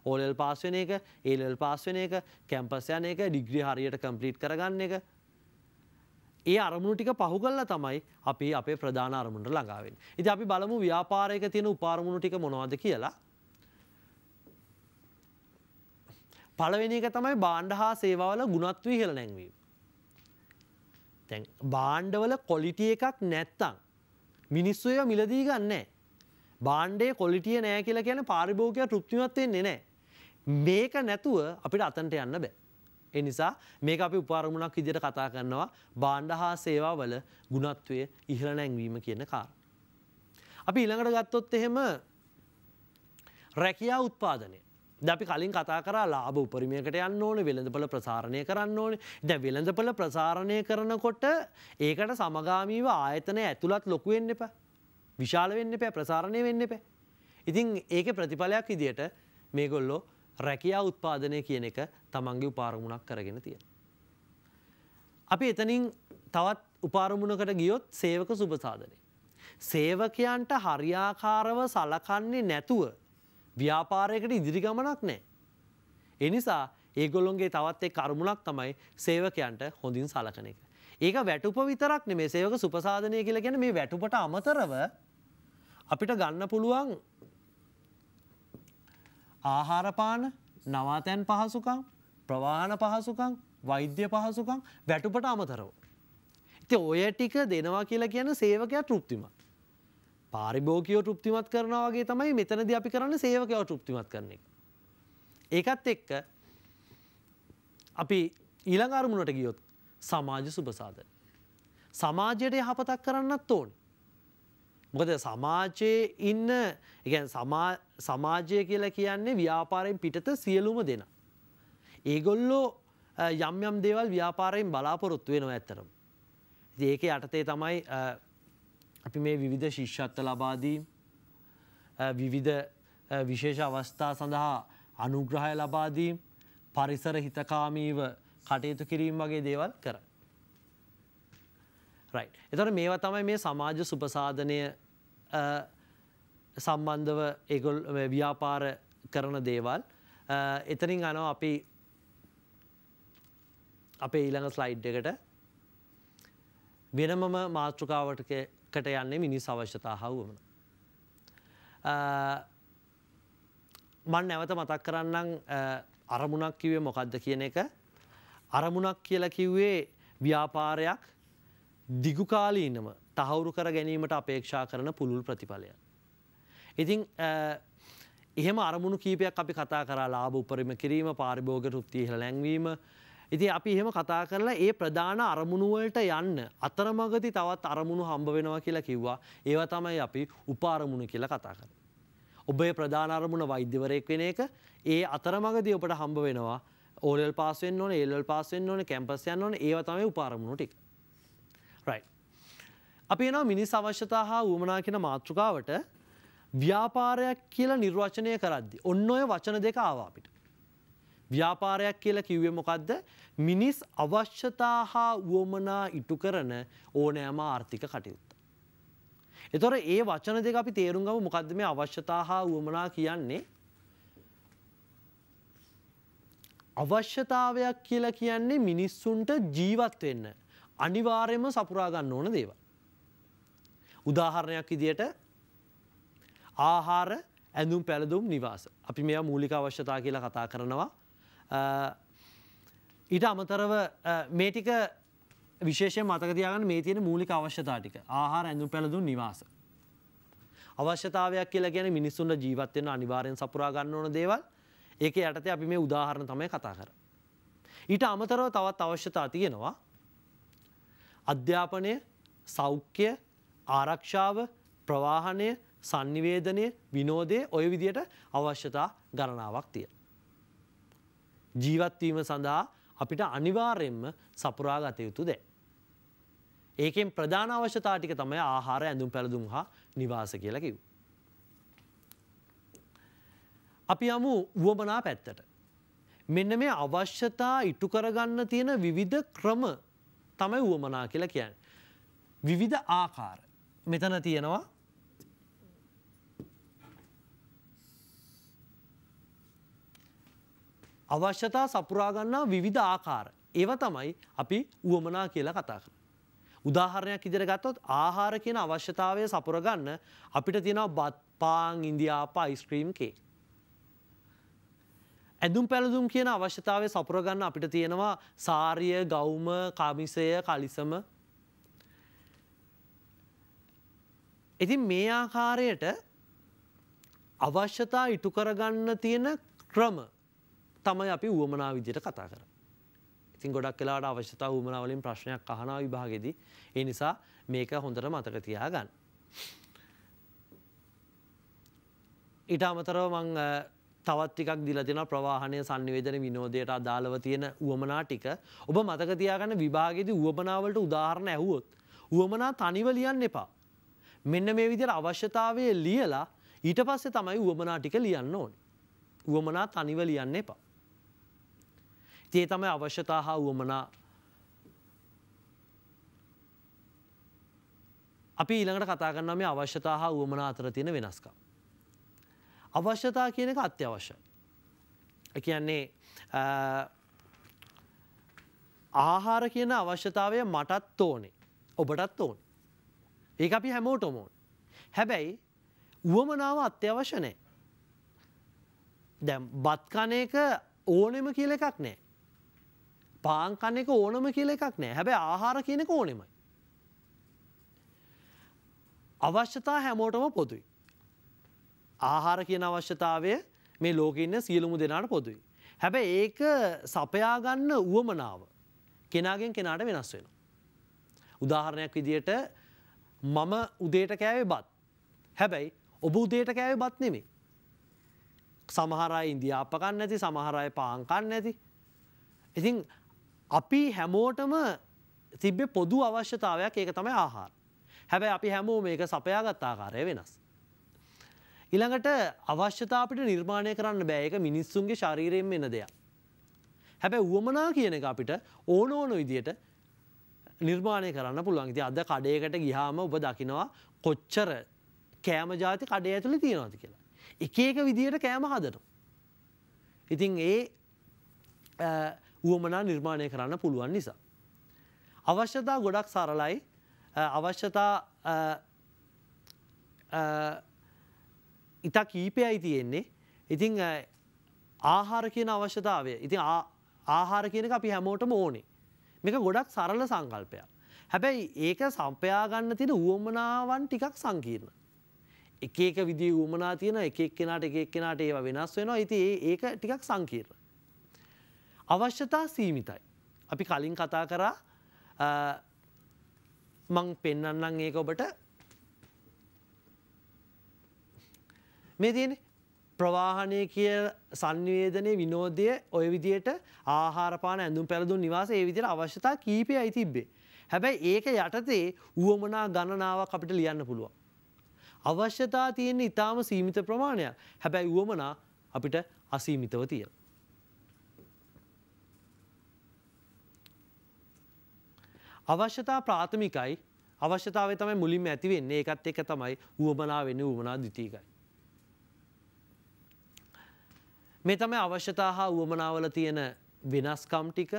ඕලෙල් පාස්වෙන එක ඒලල් පාස්වෙන එක කැම්පස්යන එක ඩිග්‍රී හරියට කම්පලිට් කරගන්න එක ඒ අරමුණු ටික පහු කල්ල තමයි අපි අපේ ප්‍රධාන අරමුණට ළඟාවෙන්. ඉති අපි බලමු ව්‍යාපාරයක තියෙන උපාරමුණු ටික මොනවාද කියලා. පළවෙනි එක තමයි බාණ්ඩ හා සේවාවල ගුණත්වී හෙළ නැංවීම. තැන් බාණ්ඩවල කොලිටිය එකක් නැත්තං මිනිස්සු ඒවා මිලදී ගන්නෑ. බාණ්ඩේ කොලිටිය නෑ කියලා කියන පාරිභෝගයක් තෘප්තිමත් වෙන්නේ නෑ. මේක නැතුව අපිට අතන්ට යන්න බෑ. ඒ නිසා මේක අපි උපාරමුණක් විදිහට කතා කරනවා බාණ්ඩ හා සේවාවල ගුණත්වය ඉහළ නැංවීම කියන කාරණා. අපි ඊළඟට ගත්තොත් එහෙම රැකියා උත්පාදනය. අපි කලින් කතා කර ලාභ උපරිමයකට යන්න ඕන වෙළඳපොල ප්‍රසාරණය කරන්න ඕන ද වෙළඳපොල ප්‍රසාරණය කරනකොට ඒකට සමගාමීව ආයතන ඇතුළත් ලොකුවෙන්න එප විශාල වෙන්න පැ ප්‍රසාරණය වෙන්න එප. ඉතින් ඒක ප්‍රතිඵලයක් ඉදියට මේගොල්ලෝ රැකයා උත්පාදනය කියන එක තමන්ගේ උපාරමුණක් කරගෙන තිය. අපි එතනින් තවත් උපාරමුණකට ගියොත් සේවක සුභසාධනය. සේවකයන්ට හරියාකාරව සලකන්නේ නැතුව ව්‍යාපාරයකට ඉදිරි ගමනක් නෑ. එනිසා ඒගොල්ලොන්ගේ තවත් එක් කර්මුණක් තමයි සේවකයන්ට හොඳින් සලකන එක. ඒක වැටුප විතරක් නෙමේ සේවක සුපසාධනය කියලා ගැන මේ වැටුපට අමතරව අපිට ගන්න පුළුවන් ආහාරපාන නවාතැන් පහසුකම් ප්‍රවාහන පහසුකම් වෛද්‍ය පහසුකම් වැටුපට අමතරව. ඉති ඔය ටික දෙනවා කියලා කියන සේවකයා තෘප්තිමත්. පාරිභෝකයෝ තෘප්තිමත් කරනවා වගේ තමයි මෙතනදී අපි කරන්නේ සේවකයව තෘප්තිමත් කරන එක. ඒකත් එක්ක අපි ඊළඟ අරමුණට ගියොත් සමාජ සුබසාධන. සමාජයට යහපතක් කරන්නත් ඕනි. මොකද සමාජයේ ඉන්න එකන් සමාජය කියලා කියන්නේ ව්‍යාපාරයෙන් පිටත සියලුම දෙන. ඒගොල්ලෝ යම් යම් දේවල් ව්‍යාපාරයෙන් බලාපොරොත්තු වෙනවා ඇත්තරම. ඒක යටතේ තමයි අපි මේ විවිධ ශිෂ්ෂත්ව ලබාදීම් විවිධ විශේෂ අවස්ථා සඳහා අනුග්‍රහය ලබාදීම් පරිසර හිතකාමීව කටයුතු කිරීම වගේ දේවල් කර. එතොට මේවා තමයි මේ සමාජ සුපසාධනය සම්බන්ධව ඒගොල් ව්‍යාපාර කරන දේවල් එතනින් අනෝ අපි අපේ ඊළඟ ස්ලයිඩ් එකට වෙනමම මාතෘකාවටක එකට යන්නේ මිනිස් අවශ්‍යතා හවුවමන. මන් නැවත මතක් කරන්නම් අරමුණක් කිවේ මොකක්ද කියන එක අරමුණක් කියලා කිව්වේ ව්‍යාපාරයක් දිගුකාලීනම තහවුරු කර ගැනීමට අපේක්ෂා කරන පුළුල් ප්‍රතිඵලය. ඉතිං එහෙම අරමුණු කීපයක් අපි කතා කරා ලාභ උපරිම කිරීම පාරිභෝග ෘත්තිහිල ලැංවීම ඉති අපි එහෙම කතා කරලා ඒ ප්‍රධාන අරමුණුවලට යන්න අතරමගති තවත් අරමුණු හම්බ වෙනවා කියලා කිව්වා ඒව තමයි අපි උපාරමුණු කියලා කතා කර. ඔබේ ප්‍රධානරමුණ වෛද්‍යවරයෙක් වෙන එක ඒ අතරමගදී ඔබට හම්බ වෙනවා ඕලල් පාසෙන් ඕන ඒල් පාසෙන් ඕන කැම්පස්යන් ඕන ඒව තමයි උපාරමුණු ටික. අපි එනවා මිනිස් අවශ්‍යතා හා වුවමනා කියෙන මාතෘකාවට ව්‍යාපාරයක් කියලා නිර්වචනය කරද්දි. ඔන්න ඔය වචන දෙක ආවාපිට. ව්‍යාපාරයක් කියලා කිව්වේ මොකක්ද මිනිස් අවශ්‍යතා හා වුවමනා ඉටු කරන ඕනෑම ආර්ථික කටයුත්ත. එතොර ඒ වචන දෙක අපි තේරුම්ගම මොකක්ද මේ අවශ්‍යතා හා වුවමනා කියන්නේ අවශ්‍යතාවයක් කියලා කියන්නේ මිනිස්සුන්ට ජීවත් වෙන්න අනිවාර්යම සපුරා ගන්න ඕන දේව. උදාහරණයක් විදියට ආහාර ඇඳුම් පැළඳුම් නිවාස. අපි මෙයා මූලික අවශ්‍යතා කියලා කතා කරනවා ඊට අමතරව මේටික විශේෂය මතකතියාගන්න මේ තියෙන මූලික අවශ්‍යතා ටික ආහාර ඇඳු පැළඳුන් නිවාස. අවශ්‍යතාවයක් කියලා ගැන මිනිස්සුන්ට ජීවත්වෙන අනිවාරයෙන් සපුරා ගන්න ඕන දේවල් ඒක යටතේ අපි මේ උදාහරණ තමයි කතා කර. ඊට අමතරව තවත් අවශ්‍යතා තියෙනවා අධ්‍යාපනය සෞඛ්‍ය ආරක්ෂාව ප්‍රවාහනය සංනිවේදනය විනෝදය ඔය විදියට අවශ්‍යතා ගණනාවක් තිය. ජීවත්වීම සඳහා අපිට අනිවාර්යෙන්ම සපුරා ගත යුතු දේ. ඒකෙන් ප්‍රධාන අවශ්‍යතා ටික තමයි ආහාර ඇඳුම් පැළඳුම් හා නිවාස කියලා කිව්. අපි යමු වුවමනා පැත්තට. මෙන්න මේ අවශ්‍යතා ඉටු කරගන්න තියෙන විවිධ ක්‍රම තමයි වුවමනා කියලා කියන්නේ. විවිධ ආකාර මෙතන තියෙනවා අවශ්‍යතා සපුරාගන්නා විවිධ ආකාර. ඒව තමයි අපි වුවමනා කියලා කතා කර. උදාහරණයක් ඉදිර ගත්තොත් ආහාර කියන අවශ්‍යතාවය සපුරගන්න අපිට තියෙනව බත් පාන් ඉන්දියාපා යිස්ක්‍රීම් කේ. ඇඳුම් පැළඳුම් කියන අවශ්‍යතාවය සපුරගන්න අපිට තියෙනවා සාරිය ගෞම කමිසය කලිසම. ඉතින් මේ ආකාරයට අවශ්‍යතා ඉටු කරගන්න තියෙන ක්‍රම තමයි අපි වුවමනා විදියට කතා කර. ඉතින් ගොඩක් කලාට අවශ්‍යතා වූමනාවලින් ප්‍රශ්නයක් අහනා විභාගෙදී ඒ නිසා මේක හොඳට මතක තියා ගන්න. ඊට අමතරව මං තවත් ටිකක් දිලා තියෙනවා ප්‍රවාහනය sannivedana විනෝදයට අදාළව තියෙන උවමනා ටික ඔබ මතක තියාගන්න විභාගයේදී උවමනාවලට උදාහරණ ඇහුවොත් උවමනා තනිව ලියන්න එපා. මෙන්න මේ විදිහට අවශ්‍යතාවය ලියලා ඊට පස්සේ තමයි උවමනා ටික ලියන්න ඕනේ. උවමනා තනිව ලියන්න එපා. තිය තමයි අවශ්‍යතා හා වුවමනා අපි ඊළඟට කතා කරන්න මේ අවශ්‍යතා හා වුවමනා අතර තියෙන වෙනස්කම්. අවශ්‍යතා කියන එක අත්‍යවශ්‍යයි. කියන්නේ ආහාර කියන අවශ්‍යතාවය මටත් ඕනේ ඔබටත් ඕන. ඒ අපි හැමෝටම ඕන. හැබැයි වුවමනාව අත්‍යවශ්‍ය නෑ. දැම් බත්කන එක ඕනෙම කියල එකක් නෑ. පාංකන්න එක ඕනම කියල එකක් නෑ හැබැ ආහාර කියනක ඕනෙමයි. අවශ්‍යතා හැමෝටම පොදුයි. ආහාර කියන අවශ්‍යතාවය මේ ලෝකඉන්න සියලුමු දෙනාට පොදුයි. හැබැ ඒක සපයාගන්න වුවමනාව කෙනාගෙන් කෙනාට වෙනස් වෙන. උදාහරණයක් විදියට මම උදේට කෑවේ බත්. හැබැයි ඔබ උදේට කෑවේ බත් නෙමේ. සමහරයි ඉන්දියාපකන්න ඇති සමහරය පාංකන්න ඇති. ඉතින් අපි හැමෝටම තිබ්බ පොදු අවශ්‍යතාවයක් ඒක තමයි ආහාර. හැබැයි අපි හැමෝ මේක සපයාගත් ආකාරය වෙනස්. ඊළඟට අවශ්‍යතා අපිට නිර්මාණය කරන්න බෑ ඒක මිනිස්සුන්ගේ ශරීරයෙන් එන දෙයක්. හැබැයි වුවමනා කියන එක අපිට ඕන ඕන විදියට නිර්මාණය කරන්න පුළුවන්. ඉතින් අද කඩේකට ගියාම ඔබ දකිනවා කොච්චර කෑම જાති කඩේ ඇතුලේ තියෙනවද කියලා. එක එක විදියට කෑම හදනවා. ඉතින් ඒ වුවමනා නිර්මාණය කරන්න පුළුවන් නිසා. අවශ්‍යතා ගොඩක් සරලයි අවශ්‍යතා ඉතා කීපයයි තියෙන්නේ ඉතිං ආහාර කියන අවශ්‍යතාවය ඉතින් ආහාර කියනක අපි හැමෝටම ඕනේ මේක ගොඩක් සරල සංකල්පයක් හැබැයි ඒක සම්පයාගන්න තියෙන වුවමනාවන් ටිකක් සංකීර්ණ එක එක විදි වූමනා තියෙන එකක් කෙනට එකක් කෙනට ඒවා වෙනස් වෙනවා ඇති ඒක ටිකක් සංකීර්ණ අවශ්‍යතා සීමිතයි. අපි කලින් කතා කරා මං පෙන්නන්නම් ඒක ඔබට මේ තියෙන ප්‍රවාහනය කිය සංවේදනය විනෝදය ඔය විදියට ආහාරපාන ඇඳුම් පැළදුන් නිවාස ඒ විදියට අවශ්‍යතා කීපය අයි තිබ්බේ. හැබැයි ඒක යටතේ වුවමනා ගණනාවක් අපිට ලියන්න පුළුවන්. අවශ්‍යතා තියෙන්නේ ඉතාම සීමිත ප්‍රමාණයක් හැබැයි වුවමනා අපිට අසීමිතව තියෙන. අවශ්‍යතා ප්‍රාථමිකයි අවශ්‍යතාව තමයි මුලින්ම ඇති වෙන්නේ ඒකත් එක තමයි වුවමනා වෙන්න වුවමනා දිතීකයි. මේ තමයි අවශ්‍යතා හා වුවමනාවල තියෙන වෙනස්කම් ටික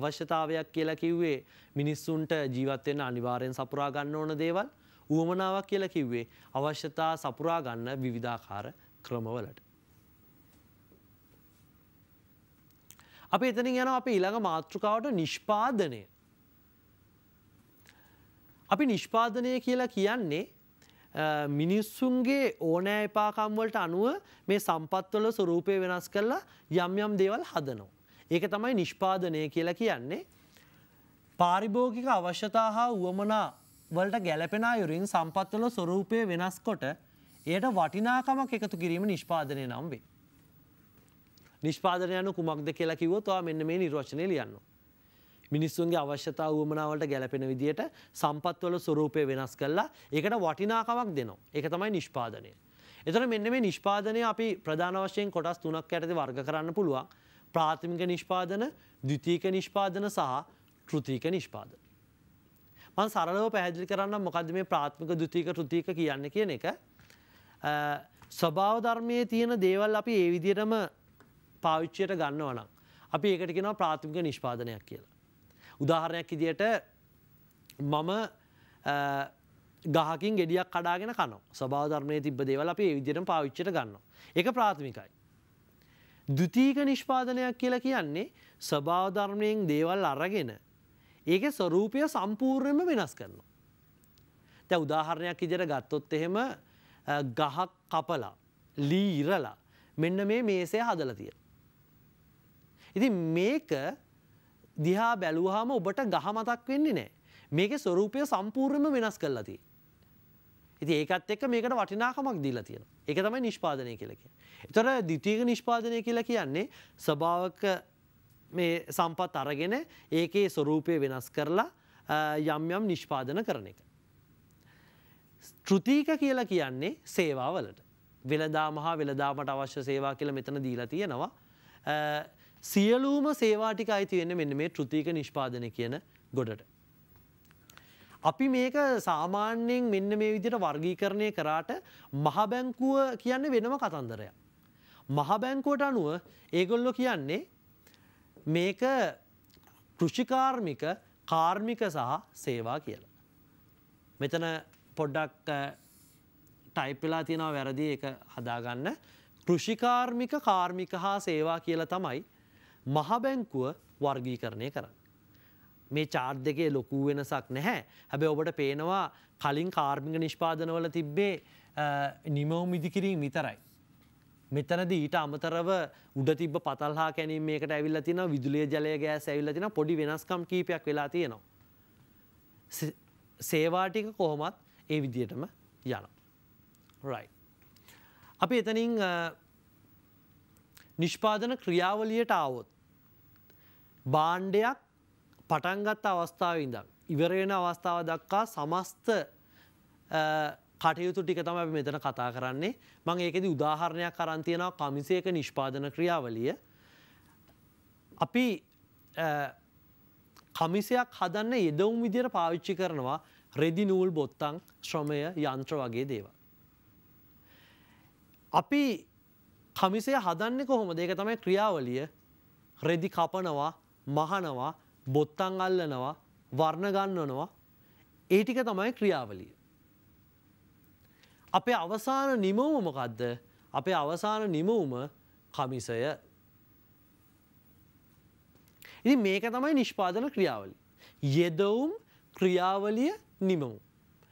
අවශ්‍යතාවයක් කියලා කිව්වේ මිනිස්සුන්ට ජීවත්වෙන්න අනිවාරයෙන් සපුරා ගන්න ඕන දේවල් වුවමනාවක් කියලා කිව්වේ අවශ්‍යතා සපුරා ගන්න විවිධාකාර ක්‍රමවලට. අපි එතනින් යන අපි ඊළඟ මාතෘකාවට නිෂ්පාදනය අපි නිෂ්පාදනය කියලා කියන්නේ මිනිස්සුන්ගේ ඕනෑ එපාකම්වලට අනුව මේ සම්පත්වල ස්වරූපය වෙනස් කරලා යම් යම් දේවල් හදනෝ. ඒක තමයි නිෂ්පාදනය කියලා කියන්නේ පාරිභෝගික අවශ්‍යතා හා වුවමනා වලට ගැලපෙන යුරින් සම්පත්වල ස්වරූපය වෙනස් කොට එයට වටිනාකමක් එකතු කිරීම නිෂ්පාදනය නම් වේ. නිෂ්පාදනයනු කුමක්ද කියලා කිව්වොත් මෙන්න මේ නිර්වචනය ලියන්නවා. මිනිස්සුන්ගේ අවශ්‍යතා වුවමනාවලට ගැලපෙන විදියට සම්පත්වල ස්වරූපය වෙනස් කරලා ඒකට වටිනාකමක් දෙනවා. ඒක තමයි නිෂ්පාදනය. එතන මෙන්න මේ නිෂ්පාදනය අපි ප්‍රධාන වශයෙන් කොටස් තුනක් යටතේ වර්ග කරන්න පුළුවන්. ප්‍රාථමික නිෂ්පාදන, ද්විතීක නිෂ්පාදන සහ තෘතීක නිෂ්පාදන. මං සරලව පැහැදිලි කරන්න මොකද මේ ප්‍රාත්මික දුතික ෘතික කියන්න කියන එක ස්වභාව ධර්මයේ තියෙන දේවල් අපි ඒ විදිහටම පාවිච්චියට ගන්නවනම් අපි ඒකට කියනවා ප්‍රාථමික නිෂ්පාදනයක් කියලා. උදාහරණයක් ඉදියට මම ගහකින් ගෙඩියක් කඩාගෙන කනෝ සභාධර්මය තිබ දේවල අපේ විදිරම් පාවිච්චට ගන්න. එක ප්‍රාථමිකයි. දුතීක නිෂ්පාදනයක් කියලා කියන්නේ සභාධර්මයෙන් දේවල් අරගෙන ඒක ස්වරූපය සම්පූර්ණයම වෙනස් කරනවා. තැ උදාහරණයක් ඉදිර ගත්තොත් එහෙම ගහක් කපලා ලීරලා මෙන්න මේ මේසය හදල තිය. ඉති මේක දිහා බැලුවහම ඔබට ගහ මතක් වෙන්නේ නෑ. මේක ස්වරූපය සම්පූර්ණයම වෙනස් කරලා තියෙන්නේ. ඉතින් ඒකත් එක්ක මේකට වටිනාකමක් දීලා තියෙනවා. ඒක තමයි නිෂ්පාදනය කියලා කියන්නේ. ඒතර ද්විතීයික නිෂ්පාදනය කියලා කියන්නේ ස්වභාවක මේ සම්පත් අරගෙන ඒකේ ස්වරූපය වෙනස් කරලා යම් යම් නිෂ්පාදන කරන එක. ත්‍ෘතීක කියලා කියන්නේ සේවාවලට. වෙළදා මහා වෙළදාමට අවශ්‍ය සේවා කියලා මෙතන දීලා තියෙනවා. සියලූම සේවාටික අයිතිවෙන්න මෙන්න මේ ෘතික නිෂ්පාදන කියන ගොඩට. අපි මේක සාමාන්‍යයෙන් මෙන්න මේ විදිට වර්ගීකරණය කරාට මහබැංකුව කියන්න වෙනම කතන්දරයක්. මහබැංකුවට අනුව ඒගොල්ලො කියන්නේ මේක කෘෂිකාර්මික කාර්මික සහ සේවා කියලා. මෙතන පොඩ්ඩක් ටයිප්වෙලා තියෙනව වැරදි එක හදාගන්න කෘෂිකාර්මික කාර්මික හා සේවා කියලා තමයි මහබැංකුව වර්ගීකරණය කරන්න. මේ චාර්් දෙකේ ලොකූ වෙනසක් නැහැ හැබැ ඔබට පේනවා කලින් කාර්මික නිෂ්පාදනවල තිබ්බේ නිමවුම් ඉදිකිරීම විතරයි. මෙතනද ඊට අමතරව උඩ තිබ පතල්හා කැනීමකට ඇවිල්ල තින විදුලිය ජලය ගෑස් ඇවිල්ල තින පොඩි වෙනස්කම් කීපයක් වෙලා තියෙනවා. සේවාටික කොහොමත් ඒ විදියටම යන. රයි. අපි එතනින් නිෂ්පාදන ක්‍රියාවලියට ආවොත් බාණ්ඩයක් පටන්ගත් අවස්ථාව ඉඳක්. ඉවරෙන අවස්ථාව දක්කා සමස්ත කටයුතු ටික තම මෙතන කතා කරන්නේ මං ඒකෙදි උදාහරණයක් කරන්තියනවා කමිසයක නිෂ්පාදන ක්‍රියාවලිය. අපි කමිසයක් හදන්න යෙදවුම් විදිර පාවිච්චි කරනවා රෙදි නූල් බොත්තං ශ්‍රමය යන්ත්‍ර වගේ දේව. අපි කමිසය හදන්න කොහොම දෙක තමයි ක්‍රියාවලිය රෙදි කපනවා මහනවා බොත්තං අල්ලනවා වර්ණගන්නනවා ඒටික තමයි ක්‍රියාවලිය. අපේ අවසාන නිමවුමකක්ද අපේ අවසාන නිමවුම කමිසය. ඉති මේක තමයි නිෂ්පාදන ක්‍රියාවලි. යෙදවුම් ක්‍රියාවලිය නිමවු.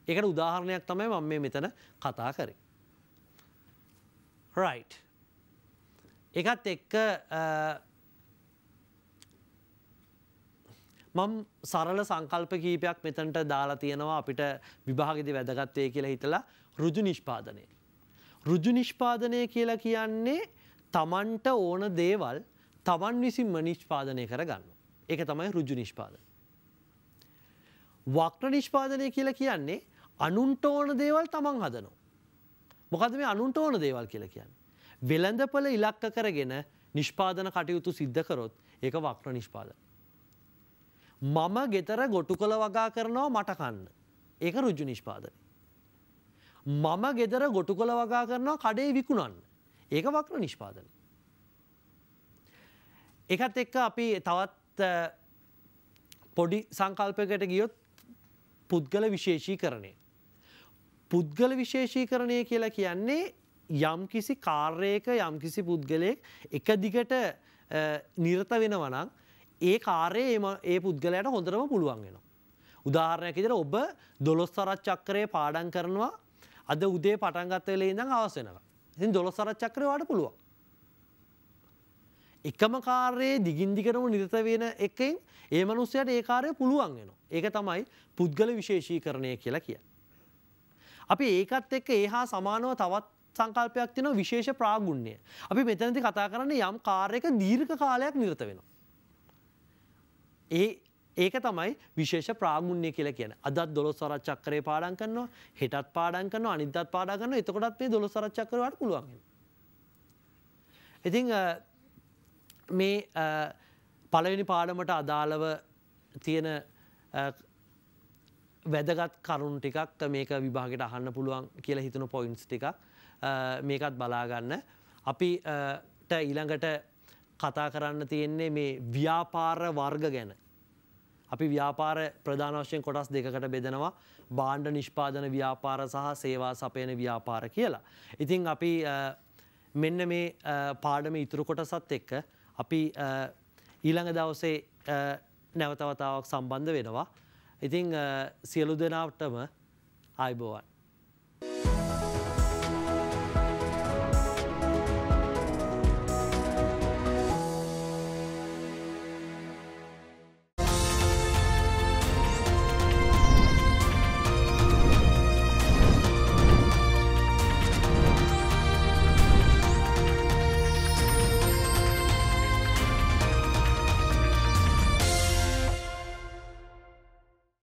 එකට උදාහරණයක් තමයි මම මේ මෙතන කතා කරේ. රයිට්. එකත් එක්ක මම සරල සංකල්ප කීපයක් මෙතනට දාලා තියෙනවා අපිට විභාගෙදි වැදගත් වෙයි කියලා හිතලා ඍජු නිෂ්පාදනය. ඍජු නිෂ්පාදනය කියලා කියන්නේ තමන්ට ඕන දේවල් තමන් විසින්ම නිෂ්පාදනය කරගන්න. ඒක තමයි ඍජු නිෂ්පාදනය. වක්‍ර නිෂ්පාදනය කියලා කියන්නේ අනුන්ට ඕන දේවල් තමන් හදනවා. මොකද මේ අනුන්ට ඕන දේවල් කියලා කියන්නේ. වෙළඳපොළ ඉලක්ක කරගෙන නිෂ්පාදන කටයුතු සිද්ධ කරොත් ඒක වක්‍ර නිෂ්පාදනය. මම ගෙතර ගොටු කළ වගා කරනවා මටකන්න. ඒක රුජ්ජු නිෂ්පාදන. මම ගෙදර ගොටු කළ වගා කරනවා කඩේ විකුණන්න. ඒක වක්‍ර නිෂ්පාදන. එකත් එක්ක අපි තවත් පොඩි සංකල්පකට ගියොත් පුද්ගල විශේෂී කරණය. පුද්ගල විශේෂී කරණය කියලා කියන්නේ යම් කිසි කාර්යක යම් කිසි පුද්ගලයෙක් එක දිගට නිරත වෙනවනක් ඒ කාර්යය ඒ පුද්ගලයට හොඳටම පුළුවන් වෙනවා. උදාහරණයක් විදිහට ඔබ 12 සරත් චක්‍රය පාඩම් කරනවා අද උදේ පටන් ගත්ත වෙලේ ඉඳන් හවස වෙනකම්. ඉතින් 12 සරත් චක්‍රය වඩ පුළුවන්. එකම කාර්යයේ දිගින් දිගටම නිරත වෙන එකෙන් ඒ මනුස්සයාට ඒ කාර්යය පුළුවන් වෙනවා. ඒක තමයි පුද්ගල විශේෂීකරණය කියලා කියන්නේ. අපි ඒකත් එක්ක ඒ හා සමානව තවත් සංකල්පයක් තියෙනවා විශේෂ ප්‍රාගුණ්‍ය. අපි මෙතනදී කතා කරන්නේ යම් කාර්යයක දීර්ඝ කාලයක් නිරත වෙනවා. ඒ ඒක තමයි විශේෂ ප්‍රාමුණ්‍ය කියල කියන අදත් දොළොස්වර චක්කරය පාඩන් කරනවා හෙටත් පාඩන් කරන අනිදත් පාඩගන්න එතකොටත් මේ දොළොසර චක්කරවට පුළුවන්. ඉතිං මේ පළවෙනි පාඩමට අදාළව තියෙන වැදගත් කරුන් ටිකක් මේක විභාගට අහන්න පුළුවන් කියල හිතන පොයින්ස් ටික මේකත් බලාගන්න අපිට ඊළඟට කතා කරන්න තියෙන්නේ මේ ව්‍යාපාර වර්ග ගැන අපි ව්‍යාපාර ප්‍රධාන වශයෙන් කොටස් දෙකකට බෙදනවා බාණ්ඩ නිෂ්පාදන ව්‍යාපාර සහ සේවා සපයන ව්‍යාපාර කියලා. ඉතින් අපි මෙන්න මේ පාඩම ඉතුරු කොටසත් එක්ක අපි ඊළඟ දවසේ නැවතවතාවක් සම්බන්ධ වෙනවා. ඉතිං සියලු දෙනාවටම ආයිබෝවන්.